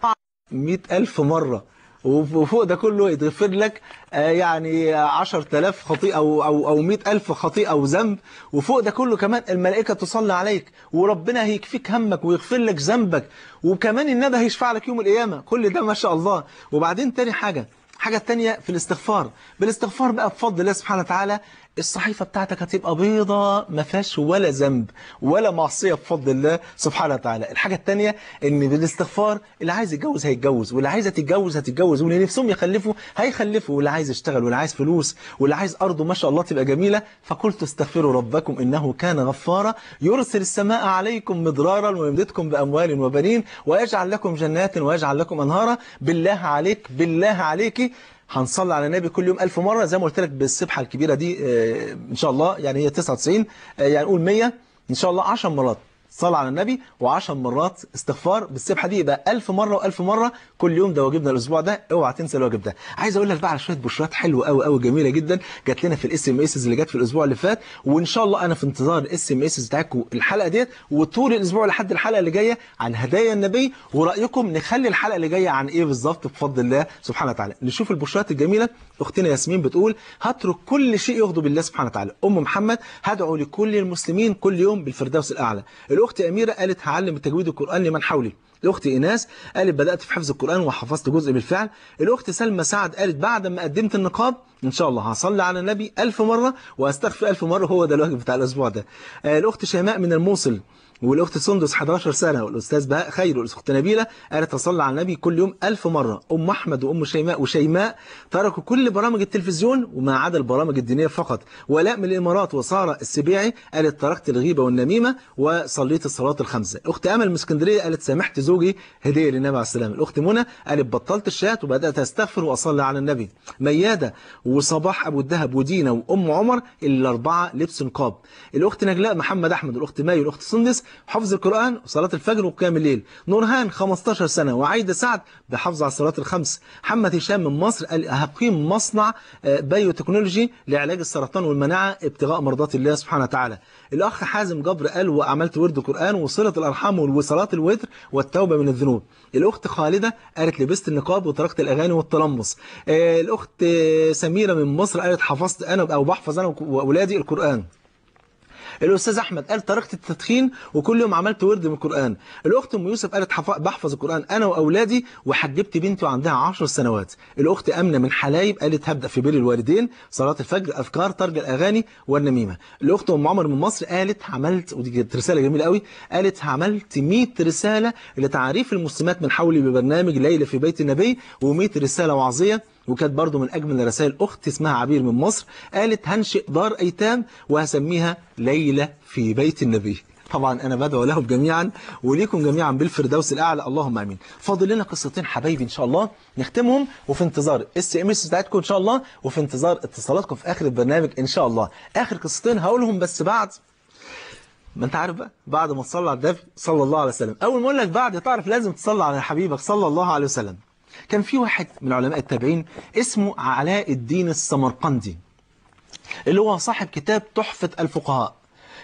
Speaker 1: مئة ألف مرة وفوق ده كله يتغفر لك آه، يعني 10000 خطيئة أو أو أو 100000 خطيئة أو ذنب وفوق ده كله كمان الملائكة تصلي عليك وربنا هيكفيك همك ويغفر لك ذنبك وكمان الندى هيشفع لك يوم القيامة كل ده ما شاء الله وبعدين تاني حاجة الحاجة تانية في الاستغفار بالاستغفار بقى بفضل الله سبحانه وتعالى الصحيفة بتاعتك هتبقى بيضة ما فيهاش ولا ذنب ولا معصية بفضل الله سبحانه وتعالى الحاجة التانية ان بالاستغفار اللي عايز يتجوز هيتجوز واللي عايزة تتجوز هتتجوز واللي نفسهم يخلفوا هيخلفوا واللي عايز يشتغل واللي عايز فلوس واللي عايز أرضه ما شاء الله تبقى جميلة فقلت استغفروا ربكم إنه كان غفارا يرسل السماء عليكم مدرارا ويمددكم بأموال وبنين ويجعل لكم جنات ويجعل لكم أنهارا بالله عليك بالله عليك هنصلي على النبي كل يوم 1000 مرة زي ما قلت لك بالسبحة الكبيرة دي آه، إن شاء الله يعني هي 99 آه، يعني قول 100 إن شاء الله 10 مرات صلى على النبي و10 مرات استغفار بالسبحه دي يبقى 1000 مره و1000 مره كل يوم ده واجبنا الاسبوع ده اوعى تنسى الواجب ده عايز اقول لك بقى على شويه بشرات حلوه قوي قوي جميله جدا جات لنا في الاس ام اس اللي جت في الاسبوع اللي فات وان شاء الله انا في انتظار الاس ام اس بتاعكم الحلقه ديت وطول الاسبوع لحد الحلقه اللي جايه عن هدايا النبي ورايكم نخلي الحلقه اللي جايه عن ايه بالظبط بفضل الله سبحانه وتعالى نشوف البشرات الجميله اختنا ياسمين بتقول هترك كل شيء يغضب الله سبحانه وتعالى ام محمد هدعو لكل المسلمين كل يوم بالفردوس الاعلى لاختي أميرة قالت هعلم التجويد القرآن لمن حولي الأخت إيناس قالت بدأت في حفظ القرآن وحفظت جزء بالفعل الأخت سلمى سعد قالت بعد ما قدمت النقاب إن شاء الله هصلي على النبي ألف مرة وأستغفر ألف مرة هو ده الواجب بتاع الأسبوع ده آه، الأخت شيماء من الموصل والاخت سندس 11 سنه والاستاذ بهاء خير والاخت نبيله قالت تصلي على النبي كل يوم 1000 مره ام احمد وام شيماء وشيماء تركوا كل برامج التلفزيون وما عدا البرامج الدينيه فقط ولاء من الامارات وساره السبيعي قالت تركت الغيبه والنميمه وصليت الصلاه الخمسه اخت امل من اسكندريه قالت سامحت زوجي هديه للنبي عليه السلام الاخت منى قالت بطلت الشات وبدات استغفر واصلي على النبي مياده وصباح ابو الذهب ودينا وام عمر الاربعه لبس نقاب الاخت نجلاء محمد احمد والاخت ماي والاخت سندس حفظ القرآن وصلاة الفجر وقيام الليل نورهان 15 سنة وعايدة سعد بحفظ على الصلوات الخمس محمد هشام من مصر قال هقيم مصنع آه، بايو تكنولوجي لعلاج السرطان والمناعة ابتغاء مرضات الله سبحانه وتعالى الأخ حازم جبر قال وعملت ورد القرآن وصلة الأرحام وصلاة الوتر والتوبة من الذنوب الأخت خالدة قالت لبست النقاب وتركت الأغاني والتلمس آه، الأخت سميرة من مصر قالت حفظت أنا أو بحفظ أنا وأولادي القرآن الاستاذ احمد قال تركت التدخين وكل يوم عملت ورد من القران الاخت ام يوسف قالت بحفظ القران انا واولادي وحجبت بنتي وعندها 10 سنوات الاخت امنه من حلايب قالت هبدا في بر الوالدين صلاه الفجر افكار ترجى الاغاني والنميمه الاخت ام عمر من مصر قالت عملت ودي كانت رساله جميله قوي قالت عملت 100 رساله لتعريف المسلمات من حولي ببرنامج ليله في بيت النبي و100 رساله وعظيه وكانت برضو من أجمل رسائل أخت اسمها عبير من مصر قالت هنشئ دار أيتام وهسميها ليلة في بيت النبي طبعا أنا بدعو لهم جميعا وليكم جميعا بالفردوس الأعلى اللهم أمين فاضل لنا قصتين حبايبي إن شاء الله نختمهم وفي انتظار السي ام اس بتاعتكم إن شاء الله وفي انتظار اتصالاتكم في آخر البرنامج إن شاء الله آخر قصتين هقولهم بس بعد ما انت عارف بقى بعد ما تصلي على النبي صلى الله عليه وسلم اول ما اقول لك بعد تعرف لازم تصلي على حبيبك صلى الله عليه وسلم كان في واحد من علماء التابعين اسمه علاء الدين السمرقندي اللي هو صاحب كتاب تحفة الفقهاء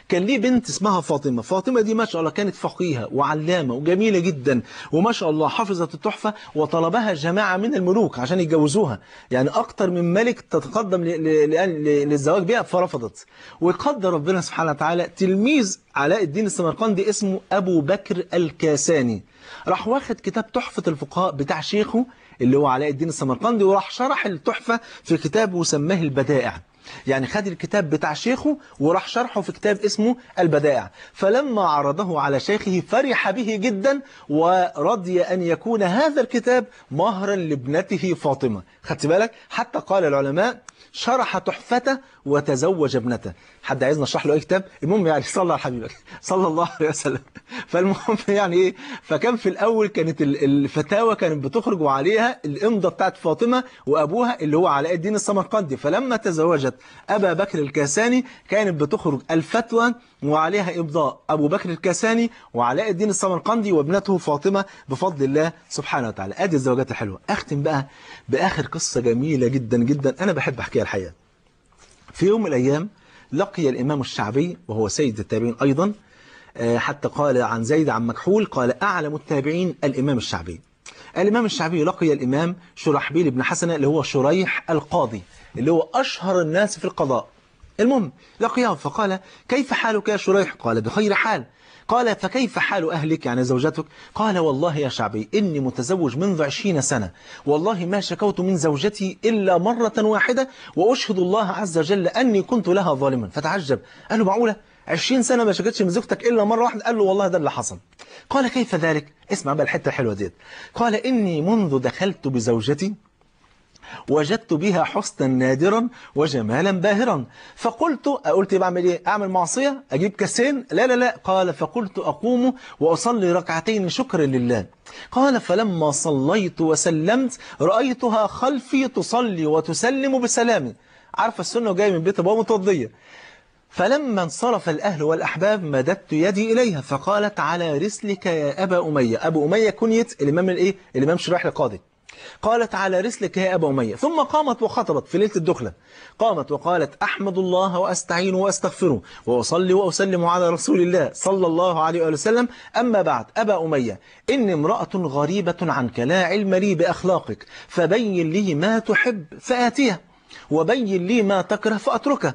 Speaker 1: كان ليه بنت اسمها فاطمة فاطمة دي ما شاء الله كانت فقيهة وعلامة وجميلة جدا وما شاء الله حفظت التحفة وطلبها جماعة من الملوك عشان يتجوزوها يعني أكتر من ملك تتقدم للزواج بها فرفضت وقدر ربنا سبحانه وتعالى تلميذ علاء الدين السمرقندي اسمه أبو بكر الكاساني راح واخد كتاب تحفة الفقهاء بتاع شيخه اللي هو علاء الدين السمرقندي وراح شرح التحفة في كتابه وسماه البدائع يعني خد الكتاب بتاع شيخه وراح شرحه في كتاب اسمه البدائع فلما عرضه على شيخه فرح به جدا ورضي أن يكون هذا الكتاب مهرا لابنته فاطمة خدت بالك حتى قال العلماء شرح تحفته وتزوج ابنته حد عايزنا نشرح له اي كتاب المهم يعني صلى على حبيبك صلى الله عليه وسلم فالمهم يعني ايه فكان في الاول كانت الفتاوى كانت بتخرج عليها الامضه بتاعت فاطمه وابوها اللي هو علاء الدين السمرقندي فلما تزوجت ابا بكر الكاساني كانت بتخرج الفتوى وعليها امضاء ابو بكر الكاساني وعلاء الدين السمرقندي وابنته فاطمه بفضل الله سبحانه وتعالى ادي الزواجات الحلوه اختم بقى باخر قصه جميله جدا جدا انا بحب احكيها الحقيقه في يوم من الأيام لقي الإمام الشعبي وهو سيد التابعين أيضا آه، حتى قال عن زيد عن مكحول قال أعلم التابعين الإمام الشعبي الإمام الشعبي لقي الإمام شرحبيل بن حسنة اللي هو شريح القاضي اللي هو أشهر الناس في القضاء المهم لقيه فقال كيف حالك يا شريح قال بخير حال قال فكيف حال أهلك يعني زوجتك قال والله يا شعبي إني متزوج منذ عشرين سنة والله ما شكوت من زوجتي إلا مرة واحدة وأشهد الله عز وجل أني كنت لها ظالما فتعجب قال له معقولة 20 سنة ما شكتش من زوجتك إلا مرة واحدة قال له والله ده اللي حصل قال كيف ذلك اسمع بقى الحتة الحلوة ديت قال إني منذ دخلت بزوجتي وجدت بها حسنا نادرا وجمالا باهرا فقلت قلت بعمل ايه اعمل معصية اجيب كاسين لا لا لا قال فقلت اقوم واصلي ركعتين شكرا لله قال فلما صليت وسلمت رأيتها خلفي تصلي وتسلم بسلام عارفة السنة جاي من بيت ابوها متوضية فلما انصرف الأهل والأحباب مددت يدي إليها فقالت على رسلك يا أبا أمية أبو أمية كنية الإمام الإيه؟ الإمام شريح القاضي قالت على رسلك يا أبا أمية ثم قامت وخطبت في ليلة الدخلة قامت وقالت أحمد الله وأستعين وأستغفره وأصلي وأسلم على رسول الله صلى الله عليه وآله وسلم أما بعد أبا أمية إني امرأة غريبة عنك لا علم لي بأخلاقك فبين لي ما تحب فآتيها وبين لي ما تكره فأتركه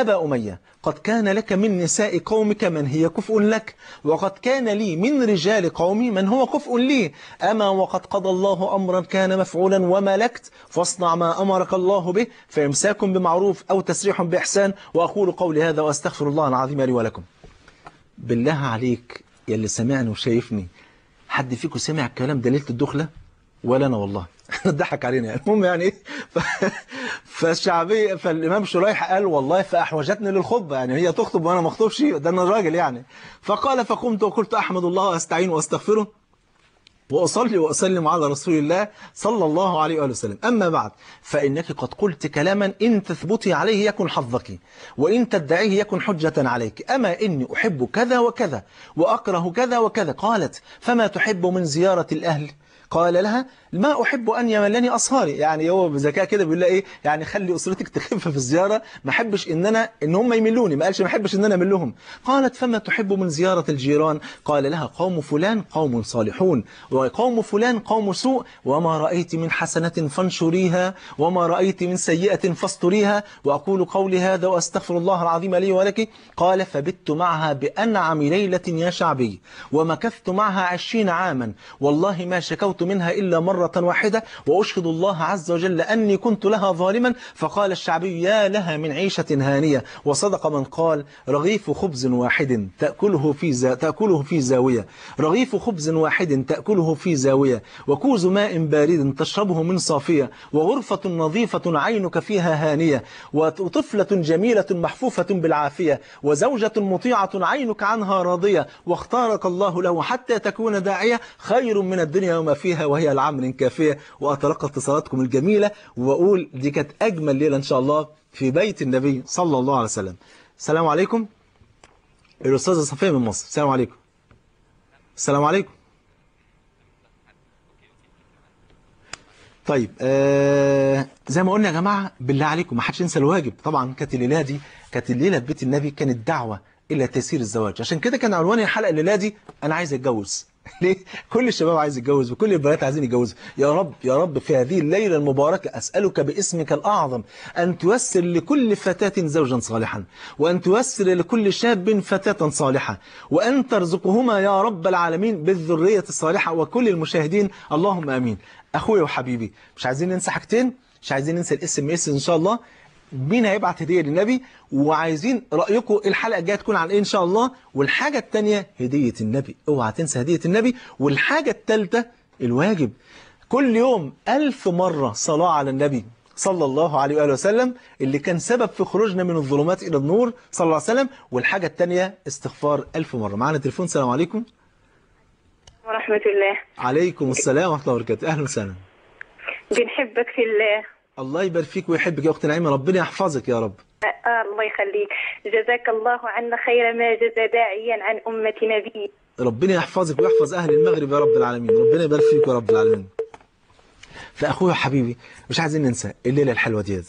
Speaker 1: أبا أمية قد كان لك من نساء قومك من هي كفء لك وقد كان لي من رجال قومي من هو كفء لي أما وقد قضى الله أمرا كان مفعولا وملكت فاصنع ما أمرك الله به فإمساك بمعروف أو تسريح بإحسان وأقول قولي هذا وأستغفر الله العظيم لي ولكم بالله عليك يا اللي سمعني وشايفني حد فيكم سمع الكلام ده ليلة الدخلة ولا أنا والله ضحك علينا يعني المهم يعني ف... فالشعبيه فالامام شريح قال والله فاحوجتني للخطبه يعني هي تخطب وانا ما اخطبش ده انا راجل يعني فقال فقمت وقلت احمد الله واستعين واستغفره واصلي واسلم على رسول الله صلى الله عليه واله وسلم اما بعد فانك قد قلت كلاما ان تثبتي عليه يكن حظك وان تدعيه يكن حجه عليك اما اني احب كذا وكذا واكره كذا وكذا قالت فما تحب من زياره الاهل قال لها ما أحب أن يملني أصهاري يعني هو بذكاء كده بيقول لها إيه يعني خلي أسرتك تخف في الزيارة ما أحبش إن أنا إن هم يملوني ما قالش ما أحبش إن أنا أملهم قالت فما تحب من زيارة الجيران قال لها قوم فلان قوم صالحون وقوم فلان قوم سوء وما رأيت من حسنة فانشريها وما رأيت من سيئة فاستريها وأقول قولي هذا وأستغفر الله العظيم لي ولك قال فبت معها بأنعم ليلة يا شعبي ومكثت معها عشرين عاما والله ما شكوت فررت منها إلا مرة واحدة وأشهد الله عز وجل أني كنت لها ظالما فقال الشعبي يا لها من عيشة هانية وصدق من قال رغيف خبز واحد تأكله في, زا تأكله في زاوية رغيف خبز واحد تأكله في زاوية وكوز ماء بارد تشربه من صافية وغرفة نظيفة عينك فيها هانية وطفلة جميلة محفوفة بالعافية وزوجة مطيعة عينك عنها راضية واختارك الله له حتى تكون داعية خير من الدنيا وما فيها فيها وهي العمل كافية وأتلقى اتصالاتكم الجميلة وأقول دي كانت أجمل ليلة إن شاء الله في بيت النبي صلى الله عليه وسلم السلام عليكم الأستاذة صفية من مصر السلام عليكم السلام عليكم طيب آه زي ما قلنا يا جماعة بالله عليكم ما حدش ينسى الواجب طبعا كانت الليلة دي كانت الليلة في بيت النبي كانت دعوة إلى تيسير الزواج عشان كده كان عنوان الحلقة الليلة دي أنا عايز أتجوز ليه؟ كل الشباب عايز يتجوز وكل البنات عايزين يتجوزوا يا رب يا رب في هذه الليلة المباركة أسألك باسمك الأعظم أن تيسر لكل فتاة زوجا صالحا وأن تيسر لكل شاب فتاة صالحة وأن ترزقهما يا رب العالمين بالذرية الصالحة وكل المشاهدين اللهم أمين أخوي وحبيبي مش عايزين ننسى حاجتين مش عايزين ننسى الاس ام اس ان شاء الله مين هيبعت هديه للنبي وعايزين رايكم الحلقه الجايه تكون عن ايه ان شاء الله والحاجه الثانيه هديه النبي اوعى تنسى هديه النبي والحاجه الثالثه الواجب كل يوم ألف مرة صلاة على النبي صلى الله عليه وآله وسلم اللي كان سبب في خروجنا من الظلمات إلى النور صلى الله عليه وسلم والحاجة الثانية استغفار ألف مرة معانا تليفون السلام عليكم ورحمة الله عليكم السلام ورحمة الله وبركاته أهلا وسهلا بنحبك في الله الله يبارك فيك ويحبك يا اختي نعيمه ربنا يحفظك يا رب آه الله يخليك جزاك الله عنا خير ما جزى داعيا عن امه نبي ربنا يحفظك ويحفظ اهل المغرب يا رب العالمين ربنا يبارك فيك يا رب العالمين فاخويا حبيبي مش عايزين ننسى الليله الحلوه دي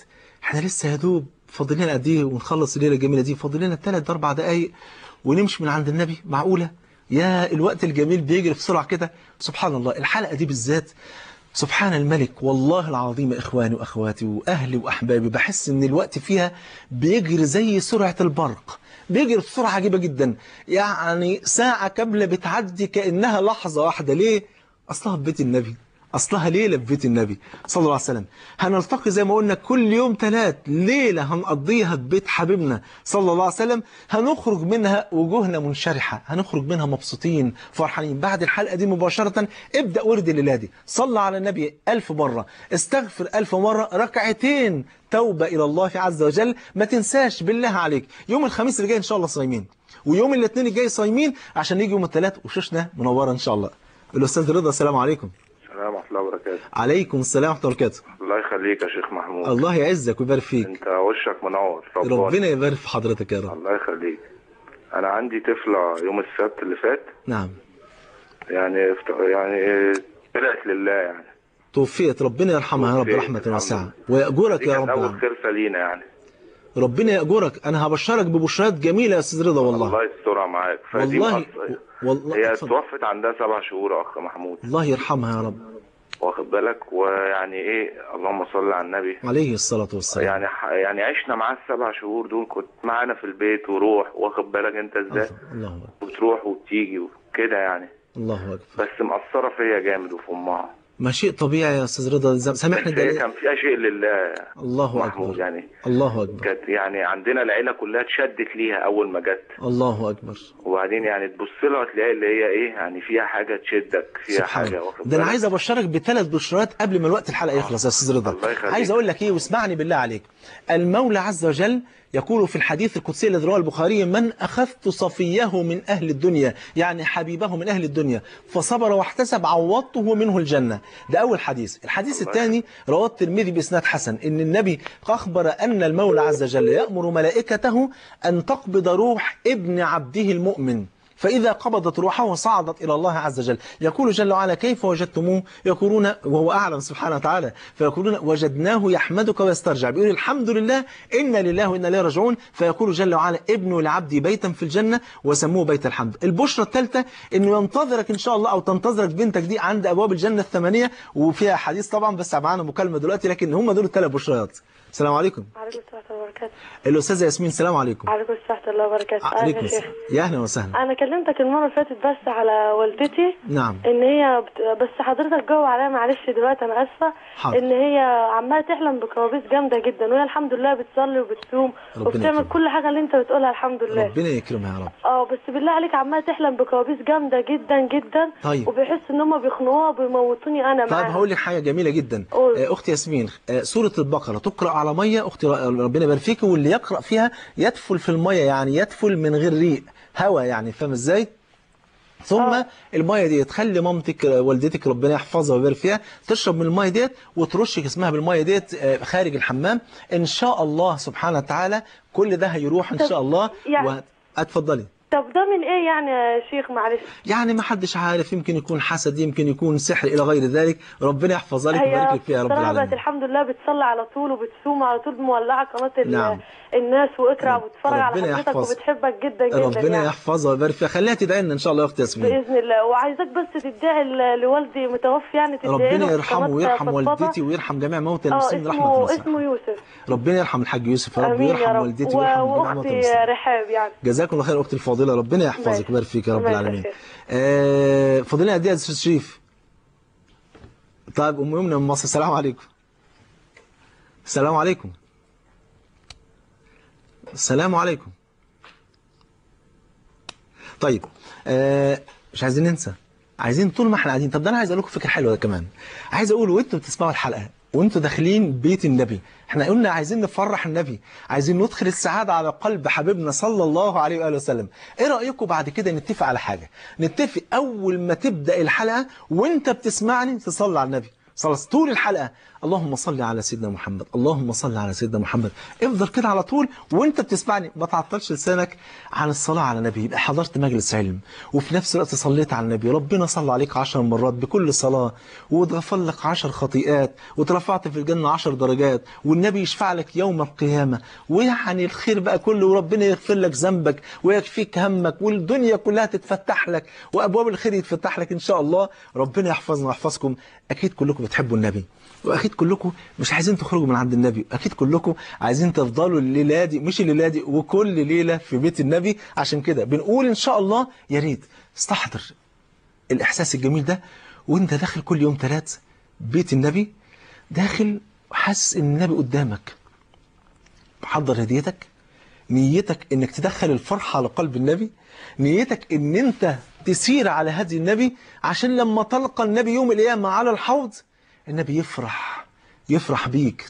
Speaker 1: احنا لسه يا دوب فاضل لنا قد ايه ونخلص الليله الجميله دي فاضل لنا ثلاث اربع دقائق ونمشي من عند النبي معقوله يا الوقت الجميل بيجري بسرعه كده سبحان الله الحلقه دي بالذات سبحان الملك والله العظيم إخواني وأخواتي وأهلي وأحبابي بحس إن الوقت فيها بيجري زي سرعة البرق بيجري بسرعة عجيبة جدا يعني ساعة كاملة بتعدي كأنها لحظة واحدة ليه؟ أصلها في بيت النبي أصلها ليلة في بيت النبي صلى الله عليه وسلم هنلتقي زي ما قلنا كل يوم ثلاث ليلة هنقضيها في بيت حبيبنا صلى الله عليه وسلم هنخرج منها وجوهنا منشرحة هنخرج منها مبسوطين فرحانين بعد الحلقة دي مباشرة ابدأ ورد الليلة دي صلى على النبي ألف مرة استغفر ألف مرة ركعتين توبة إلى الله عز وجل ما تنساش بالله عليك يوم الخميس اللي جاي إن شاء الله صايمين ويوم الاثنين الجاي صايمين عشان يجي يوم الثلاث وشوشنا منورة إن شاء الله الأستاذ رضا السلام عليكم الله وبركاته عليكم السلام ورحمة الله وبركاته الله يخليك يا شيخ محمود الله يعزك ويبارك فيك أنت وشك منور ربنا يبارك في حضرتك يا رب الله يخليك أنا عندي طفلة يوم السبت اللي فات نعم يعني افت... يعني طلعت لله يعني توفيت ربنا يرحمها يا رب رحمة واسعة ويأجرك يا رب أول خلفة لينا يعني ربنا يأجرك أنا هبشرك ببشرات جميلة يا أستاذ رضا والله الله يسترها معاك والله والله هي توفت عندها سبع شهور يا أخ محمود الله يرحمها يا رب واخد بالك ويعني ايه اللهم صل على النبي عليه الصلاه والسلام يعني يعني عشنا معاه السبع شهور دول كنت معانا في البيت وروح واخد بالك انت ازاي الله اكبر وبتروح وبتيجي وكده يعني الله اكبر بس مأثره فيا جامد وفي امها ما شيء طبيعي يا استاذ رضا سامحني ده كان فيها شيء لله الله اكبر يعني الله اكبر كانت يعني عندنا العيله كلها اتشدت ليها اول ما جت الله اكبر وبعدين يعني تبص لها تلاقي اللي هي ايه يعني فيها حاجه تشدك فيها سبحان حاجه ده انا عايز ابشرك بثلاث بشرات قبل ما الوقت الحلقه يخلص يا استاذ رضا عايز اقول لك ايه واسمعني بالله عليك المولى عز وجل يقول في الحديث القدسي الذي رواه البخاري من أخذت صفيه من أهل الدنيا يعني حبيبه من أهل الدنيا فصبر واحتسب عوضته منه الجنة ده أول حديث الحديث الثاني رواه الترمذي بإسناد حسن إن النبي أخبر أن المولى عز وجل يأمر ملائكته أن تقبض روح ابن عبده المؤمن فإذا قبضت روحه صعدت إلى الله عز وجل يقول جل وعلا كيف وجدتموه يقولون وهو أعلم سبحانه وتعالى فيقولون وجدناه يحمدك ويسترجع بيقول الحمد لله إنا لله وإنا إليه راجعون فيقول جل وعلا ابن العبد بيتا في الجنة وسموه بيت الحمد البشرة الثالثة أنه ينتظرك إن شاء الله أو تنتظرك بنتك دي عند أبواب الجنة الثمانية وفيها حديث طبعا بس معانا مكالمة دلوقتي لكن هم دول الثلاث بشريات السلام عليكم وعليكم السلام ورحمه الله وبركاته الاستاذه ياسمين السلام عليكم وعليكم السلام ورحمه الله وبركاته آه، السلام يا اهلا وسهلا انا كلمتك المره اللي فاتت بس على والدتي نعم ان هي بت... بس حضرتك جاوب عليها معلش دلوقتي انا اسفه حاضر. ان هي عماله تحلم بكوابيس جامده جدا وهي الحمد لله بتصلي وبتصوم وبتعمل كل حاجه اللي انت بتقولها الحمد لله ربنا يكرمها يا رب اه بس بالله عليك عماله تحلم بكوابيس جامده جدا جدا طيب وبيحس ان هم بيخنقوها وبيموتوني انا طيب، معاها طيب هقول لك حاجه جميله جدا قول. آه، اختي ياسمين آه، سوره البقره تقرا على ميه اختي ربنا يبارك فيك واللي يقرا فيها يدفل في الميه يعني يدفل من غير ريق هوا يعني فاهم ازاي؟ ثم آه. الميه دي تخلي مامتك والدتك ربنا يحفظها ويبارك فيها تشرب من الميه ديت وترش جسمها بالميه ديت آه، خارج الحمام ان شاء الله سبحانه وتعالى كل ده هيروح ان شاء الله يعني و... اتفضلي طب ده من ايه يعني يا شيخ معلش يعني ما حدش عارف يمكن يكون حسد يمكن يكون سحر الى غير ذلك ربنا يحفظها لك ويبارك لك فيها يا رب العالمين الحمد لله بتصلي على طول وبتصوم على طول مولعه قناه نعم. الناس واقرا وبتتفرج على حضرتك وبتحبك جدا جدا ربنا يعني. يحفظها ويبارك فيها خليها تدعي لنا ان شاء الله يا اختي ياسمين باذن الله وعايزاك بس تدعي لوالدي متوفي يعني تدعي ربنا يرحمه ويرحم والدتي ويرحم جميع موتى آه، المسلمين رحمه الله اسمه يوسف ربنا يرحم الحاج يوسف يا رب ويرحم والدتي ويرحم جميع موتى المسلمين رحاب يعني جزاكم الله خير اختي الفاضله الفاضله ربنا يحفظك ويبارك فيك يا رب العالمين آه فاضلين قد ايه يا استاذ شريف طيب ام يمنى من مصر السلام عليكم السلام عليكم السلام عليكم طيب آه مش عايزين ننسى عايزين طول ما احنا قاعدين طب ده انا عايز اقول لكم فكره حلوه كمان عايز اقول وانتوا بتسمعوا الحلقه وانتوا داخلين بيت النبي احنا قلنا عايزين نفرح النبي عايزين ندخل السعادة على قلب حبيبنا صلى الله عليه وآله وسلم ايه رأيكم بعد كده نتفق على حاجة نتفق اول ما تبدأ الحلقة وانت بتسمعني تصلي على النبي خلاص طول الحلقة اللهم صل على سيدنا محمد اللهم صل على سيدنا محمد افضل كده على طول وانت بتسمعني ما تعطلش لسانك عن الصلاة على النبي يبقى حضرت مجلس علم وفي نفس الوقت صليت على النبي ربنا صلى عليك عشر مرات بكل صلاة واتغفر لك عشر خطيئات وترفعت في الجنة عشر درجات والنبي يشفع لك يوم القيامة ويعني الخير بقى كله وربنا يغفر لك ذنبك ويكفيك همك والدنيا كلها تتفتح لك وابواب الخير يتفتح لك ان شاء الله ربنا يحفظنا ويحفظكم اكيد كلكم بتحبوا النبي واكيد كلكم مش عايزين تخرجوا من عند النبي اكيد كلكم عايزين تفضلوا الليله دي مش الليله دي وكل ليله في بيت النبي عشان كده بنقول ان شاء الله يا ريت استحضر الاحساس الجميل ده وانت داخل كل يوم ثلاث بيت النبي داخل حاسس ان النبي قدامك محضر هديتك نيتك انك تدخل الفرحة على قلب النبي نيتك ان انت تسير على هدي النبي عشان لما تلقى النبي يوم القيامة على الحوض النبي يفرح يفرح بيك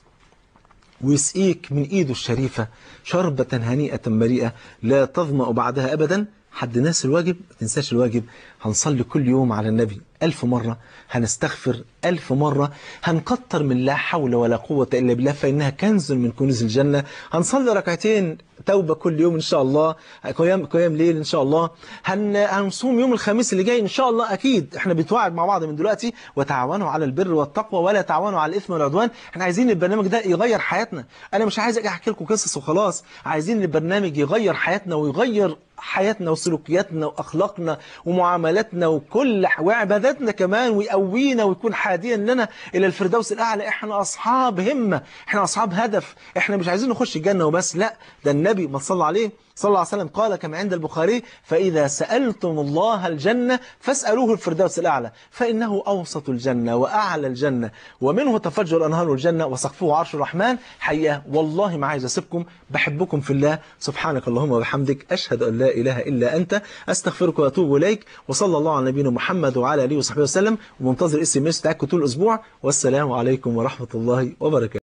Speaker 1: ويسقيك من ايده الشريفة شربة هنيئة مريئة لا تظمأ بعدها أبدا حد ناس الواجب ما تنساش الواجب هنصلي كل يوم على النبي ألف مرة هنستغفر ألف مرة هنكتر من لا حول ولا قوة إلا بالله فإنها كنز من كنوز الجنة هنصلي ركعتين توبة كل يوم إن شاء الله قيام قيام ليل إن شاء الله هن هنصوم يوم الخميس اللي جاي إن شاء الله أكيد إحنا بنتواعد مع بعض من دلوقتي وتعاونوا على البر والتقوى ولا تعاونوا على الإثم والعدوان إحنا عايزين البرنامج ده يغير حياتنا أنا مش عايز أجي أحكي لكم قصص وخلاص عايزين البرنامج يغير حياتنا ويغير حياتنا وسلوكياتنا وأخلاقنا ومعاملاتنا وكل وعباداتنا عبادتنا كمان ويقوينا ويكون حاديا لنا إلى الفردوس الأعلى إحنا أصحاب همة إحنا أصحاب هدف إحنا مش عايزين نخش الجنة وبس لا ده النبي ما صلى عليه صلى الله عليه وسلم قال كما عند البخاري فإذا سألتم الله الجنة فاسألوه الفردوس الأعلى فإنه أوسط الجنة وأعلى الجنة ومنه تفجر أنهار الجنة وسقفه عرش الرحمن حياه والله ما عايز أسيبكم بحبكم في الله سبحانك اللهم وبحمدك أشهد أن لا إله إلا أنت أستغفرك وأتوب إليك وصلى الله على نبينا محمد وعلى آله وصحبه وسلم ومنتظر اسم ام بتاعكم طول الأسبوع والسلام عليكم ورحمة الله وبركاته